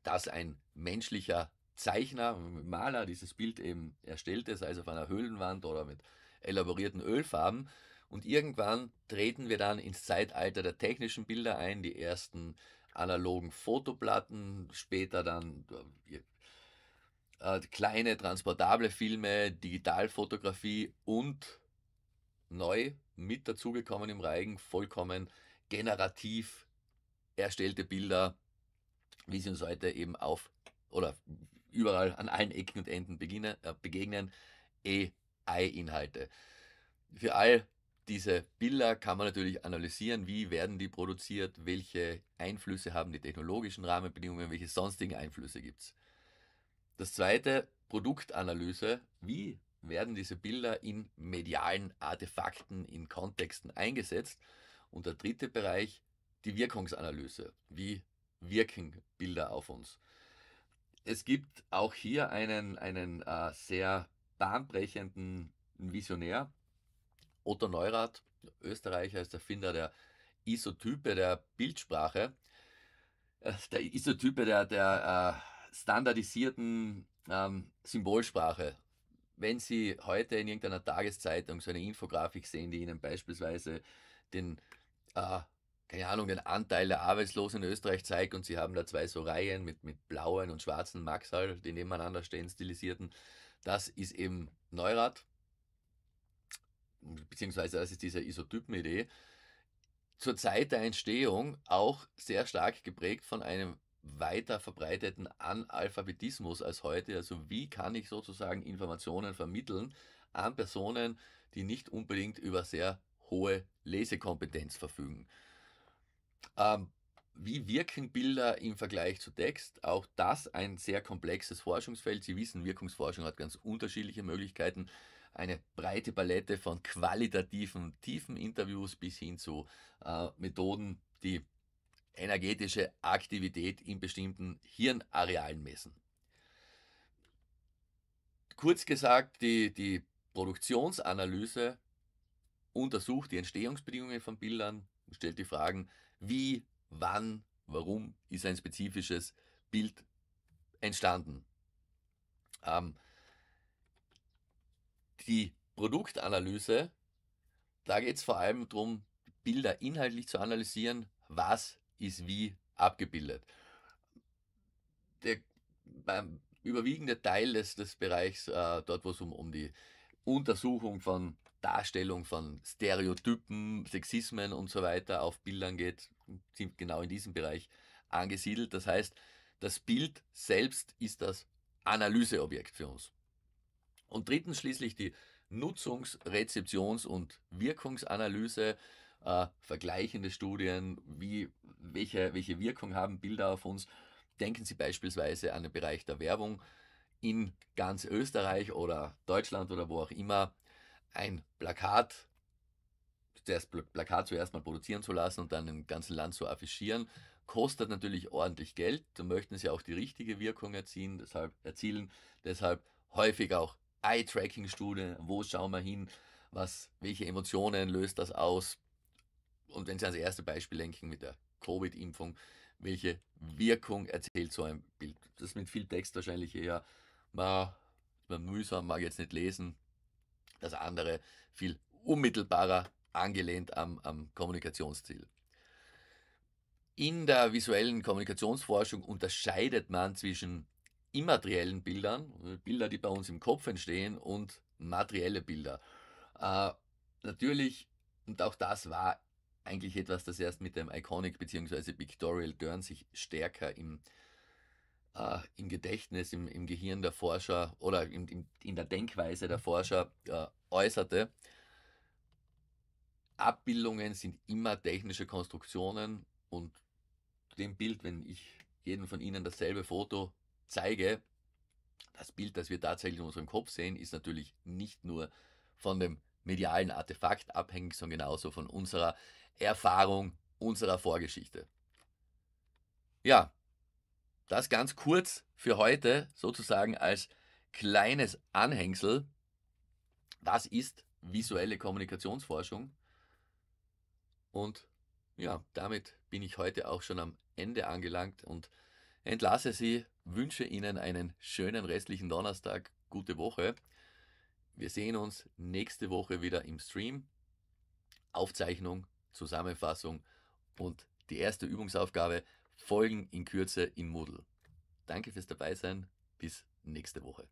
dass ein menschlicher Zeichner, Maler dieses Bild eben erstellte, sei es auf einer Höhlenwand oder mit elaborierten Ölfarben, und irgendwann treten wir dann ins Zeitalter der technischen Bilder ein, die ersten analogen Fotoplatten, später dann äh, äh, kleine transportable Filme, Digitalfotografie und neu mit dazugekommen im Reigen, vollkommen generativ erstellte Bilder, wie sie uns heute eben auf oder überall an allen Ecken und Enden begegnen, äh, begegnen AI-Inhalte. Für all diese Bilder kann man natürlich analysieren, wie werden die produziert, welche Einflüsse haben die technologischen Rahmenbedingungen, welche sonstigen Einflüsse gibt es. Das zweite, Produktanalyse, wie werden diese Bilder in medialen Artefakten, in Kontexten eingesetzt. Und der dritte Bereich, die Wirkungsanalyse, wie wirken Bilder auf uns. Es gibt auch hier einen, einen äh, sehr bahnbrechenden Visionär, Otto Neurath, Österreicher, ist Erfinder der Isotype der Bildsprache, äh, der Isotype der, der äh, standardisierten ähm, Symbolsprache. Wenn Sie heute in irgendeiner Tageszeitung so eine Infografik sehen, die Ihnen beispielsweise den, äh, keine Ahnung, den Anteil der Arbeitslosen in Österreich zeigt und Sie haben da zwei so Reihen mit, mit blauen und schwarzen Maxal, die nebeneinander stehen, stilisierten, das ist eben Neurath beziehungsweise das ist diese Isotypenidee, zur Zeit der Entstehung auch sehr stark geprägt von einem weiter verbreiteten Analphabetismus als heute. Also wie kann ich sozusagen Informationen vermitteln an Personen, die nicht unbedingt über sehr hohe Lesekompetenz verfügen. Ähm, wie wirken Bilder im Vergleich zu Text? Auch das ein sehr komplexes Forschungsfeld. Sie wissen, Wirkungsforschung hat ganz unterschiedliche Möglichkeiten eine breite Palette von qualitativen, tiefen Interviews bis hin zu äh, Methoden, die energetische Aktivität in bestimmten Hirnarealen messen. Kurz gesagt, die, die Produktionsanalyse untersucht die Entstehungsbedingungen von Bildern und stellt die Fragen, wie, wann, warum ist ein spezifisches Bild entstanden. Ähm, die Produktanalyse, da geht es vor allem darum, Bilder inhaltlich zu analysieren, was ist wie abgebildet. Der überwiegende Teil des, des Bereichs, äh, dort wo es um, um die Untersuchung von Darstellung von Stereotypen, Sexismen und so weiter auf Bildern geht, sind genau in diesem Bereich angesiedelt. Das heißt, das Bild selbst ist das Analyseobjekt für uns. Und drittens schließlich die Nutzungs-, Rezeptions- und Wirkungsanalyse, äh, vergleichende Studien, wie, welche, welche Wirkung haben Bilder auf uns. Denken Sie beispielsweise an den Bereich der Werbung in ganz Österreich oder Deutschland oder wo auch immer. Ein Plakat, das Plakat zuerst mal produzieren zu lassen und dann im ganzen Land zu affichieren, kostet natürlich ordentlich Geld. Da möchten Sie auch die richtige Wirkung erzielen, deshalb, erzielen, deshalb häufig auch Eye-Tracking-Studie, wo schauen wir hin, was, welche Emotionen löst das aus? Und wenn Sie ans erste Beispiel denken mit der Covid-Impfung, welche Wirkung erzählt so ein Bild? Das mit viel Text wahrscheinlich eher, man, man mühsam, mag jetzt nicht lesen. Das andere viel unmittelbarer angelehnt am, am Kommunikationsziel. In der visuellen Kommunikationsforschung unterscheidet man zwischen immateriellen Bildern, äh, Bilder, die bei uns im Kopf entstehen und materielle Bilder. Äh, natürlich, und auch das war eigentlich etwas, das erst mit dem Iconic bzw. Pictorial Turn sich stärker im, äh, im Gedächtnis, im, im Gehirn der Forscher oder im, im, in der Denkweise der Forscher äh, äußerte. Abbildungen sind immer technische Konstruktionen und dem Bild, wenn ich jedem von Ihnen dasselbe Foto zeige, das Bild, das wir tatsächlich in unserem Kopf sehen, ist natürlich nicht nur von dem medialen Artefakt abhängig, sondern genauso von unserer Erfahrung, unserer Vorgeschichte. Ja, das ganz kurz für heute sozusagen als kleines Anhängsel. Das ist visuelle Kommunikationsforschung. Und ja, damit bin ich heute auch schon am Ende angelangt und entlasse Sie, wünsche Ihnen einen schönen restlichen Donnerstag, gute Woche. Wir sehen uns nächste Woche wieder im Stream. Aufzeichnung, Zusammenfassung und die erste Übungsaufgabe folgen in Kürze in Moodle. Danke fürs Dabeisein. Bis nächste Woche.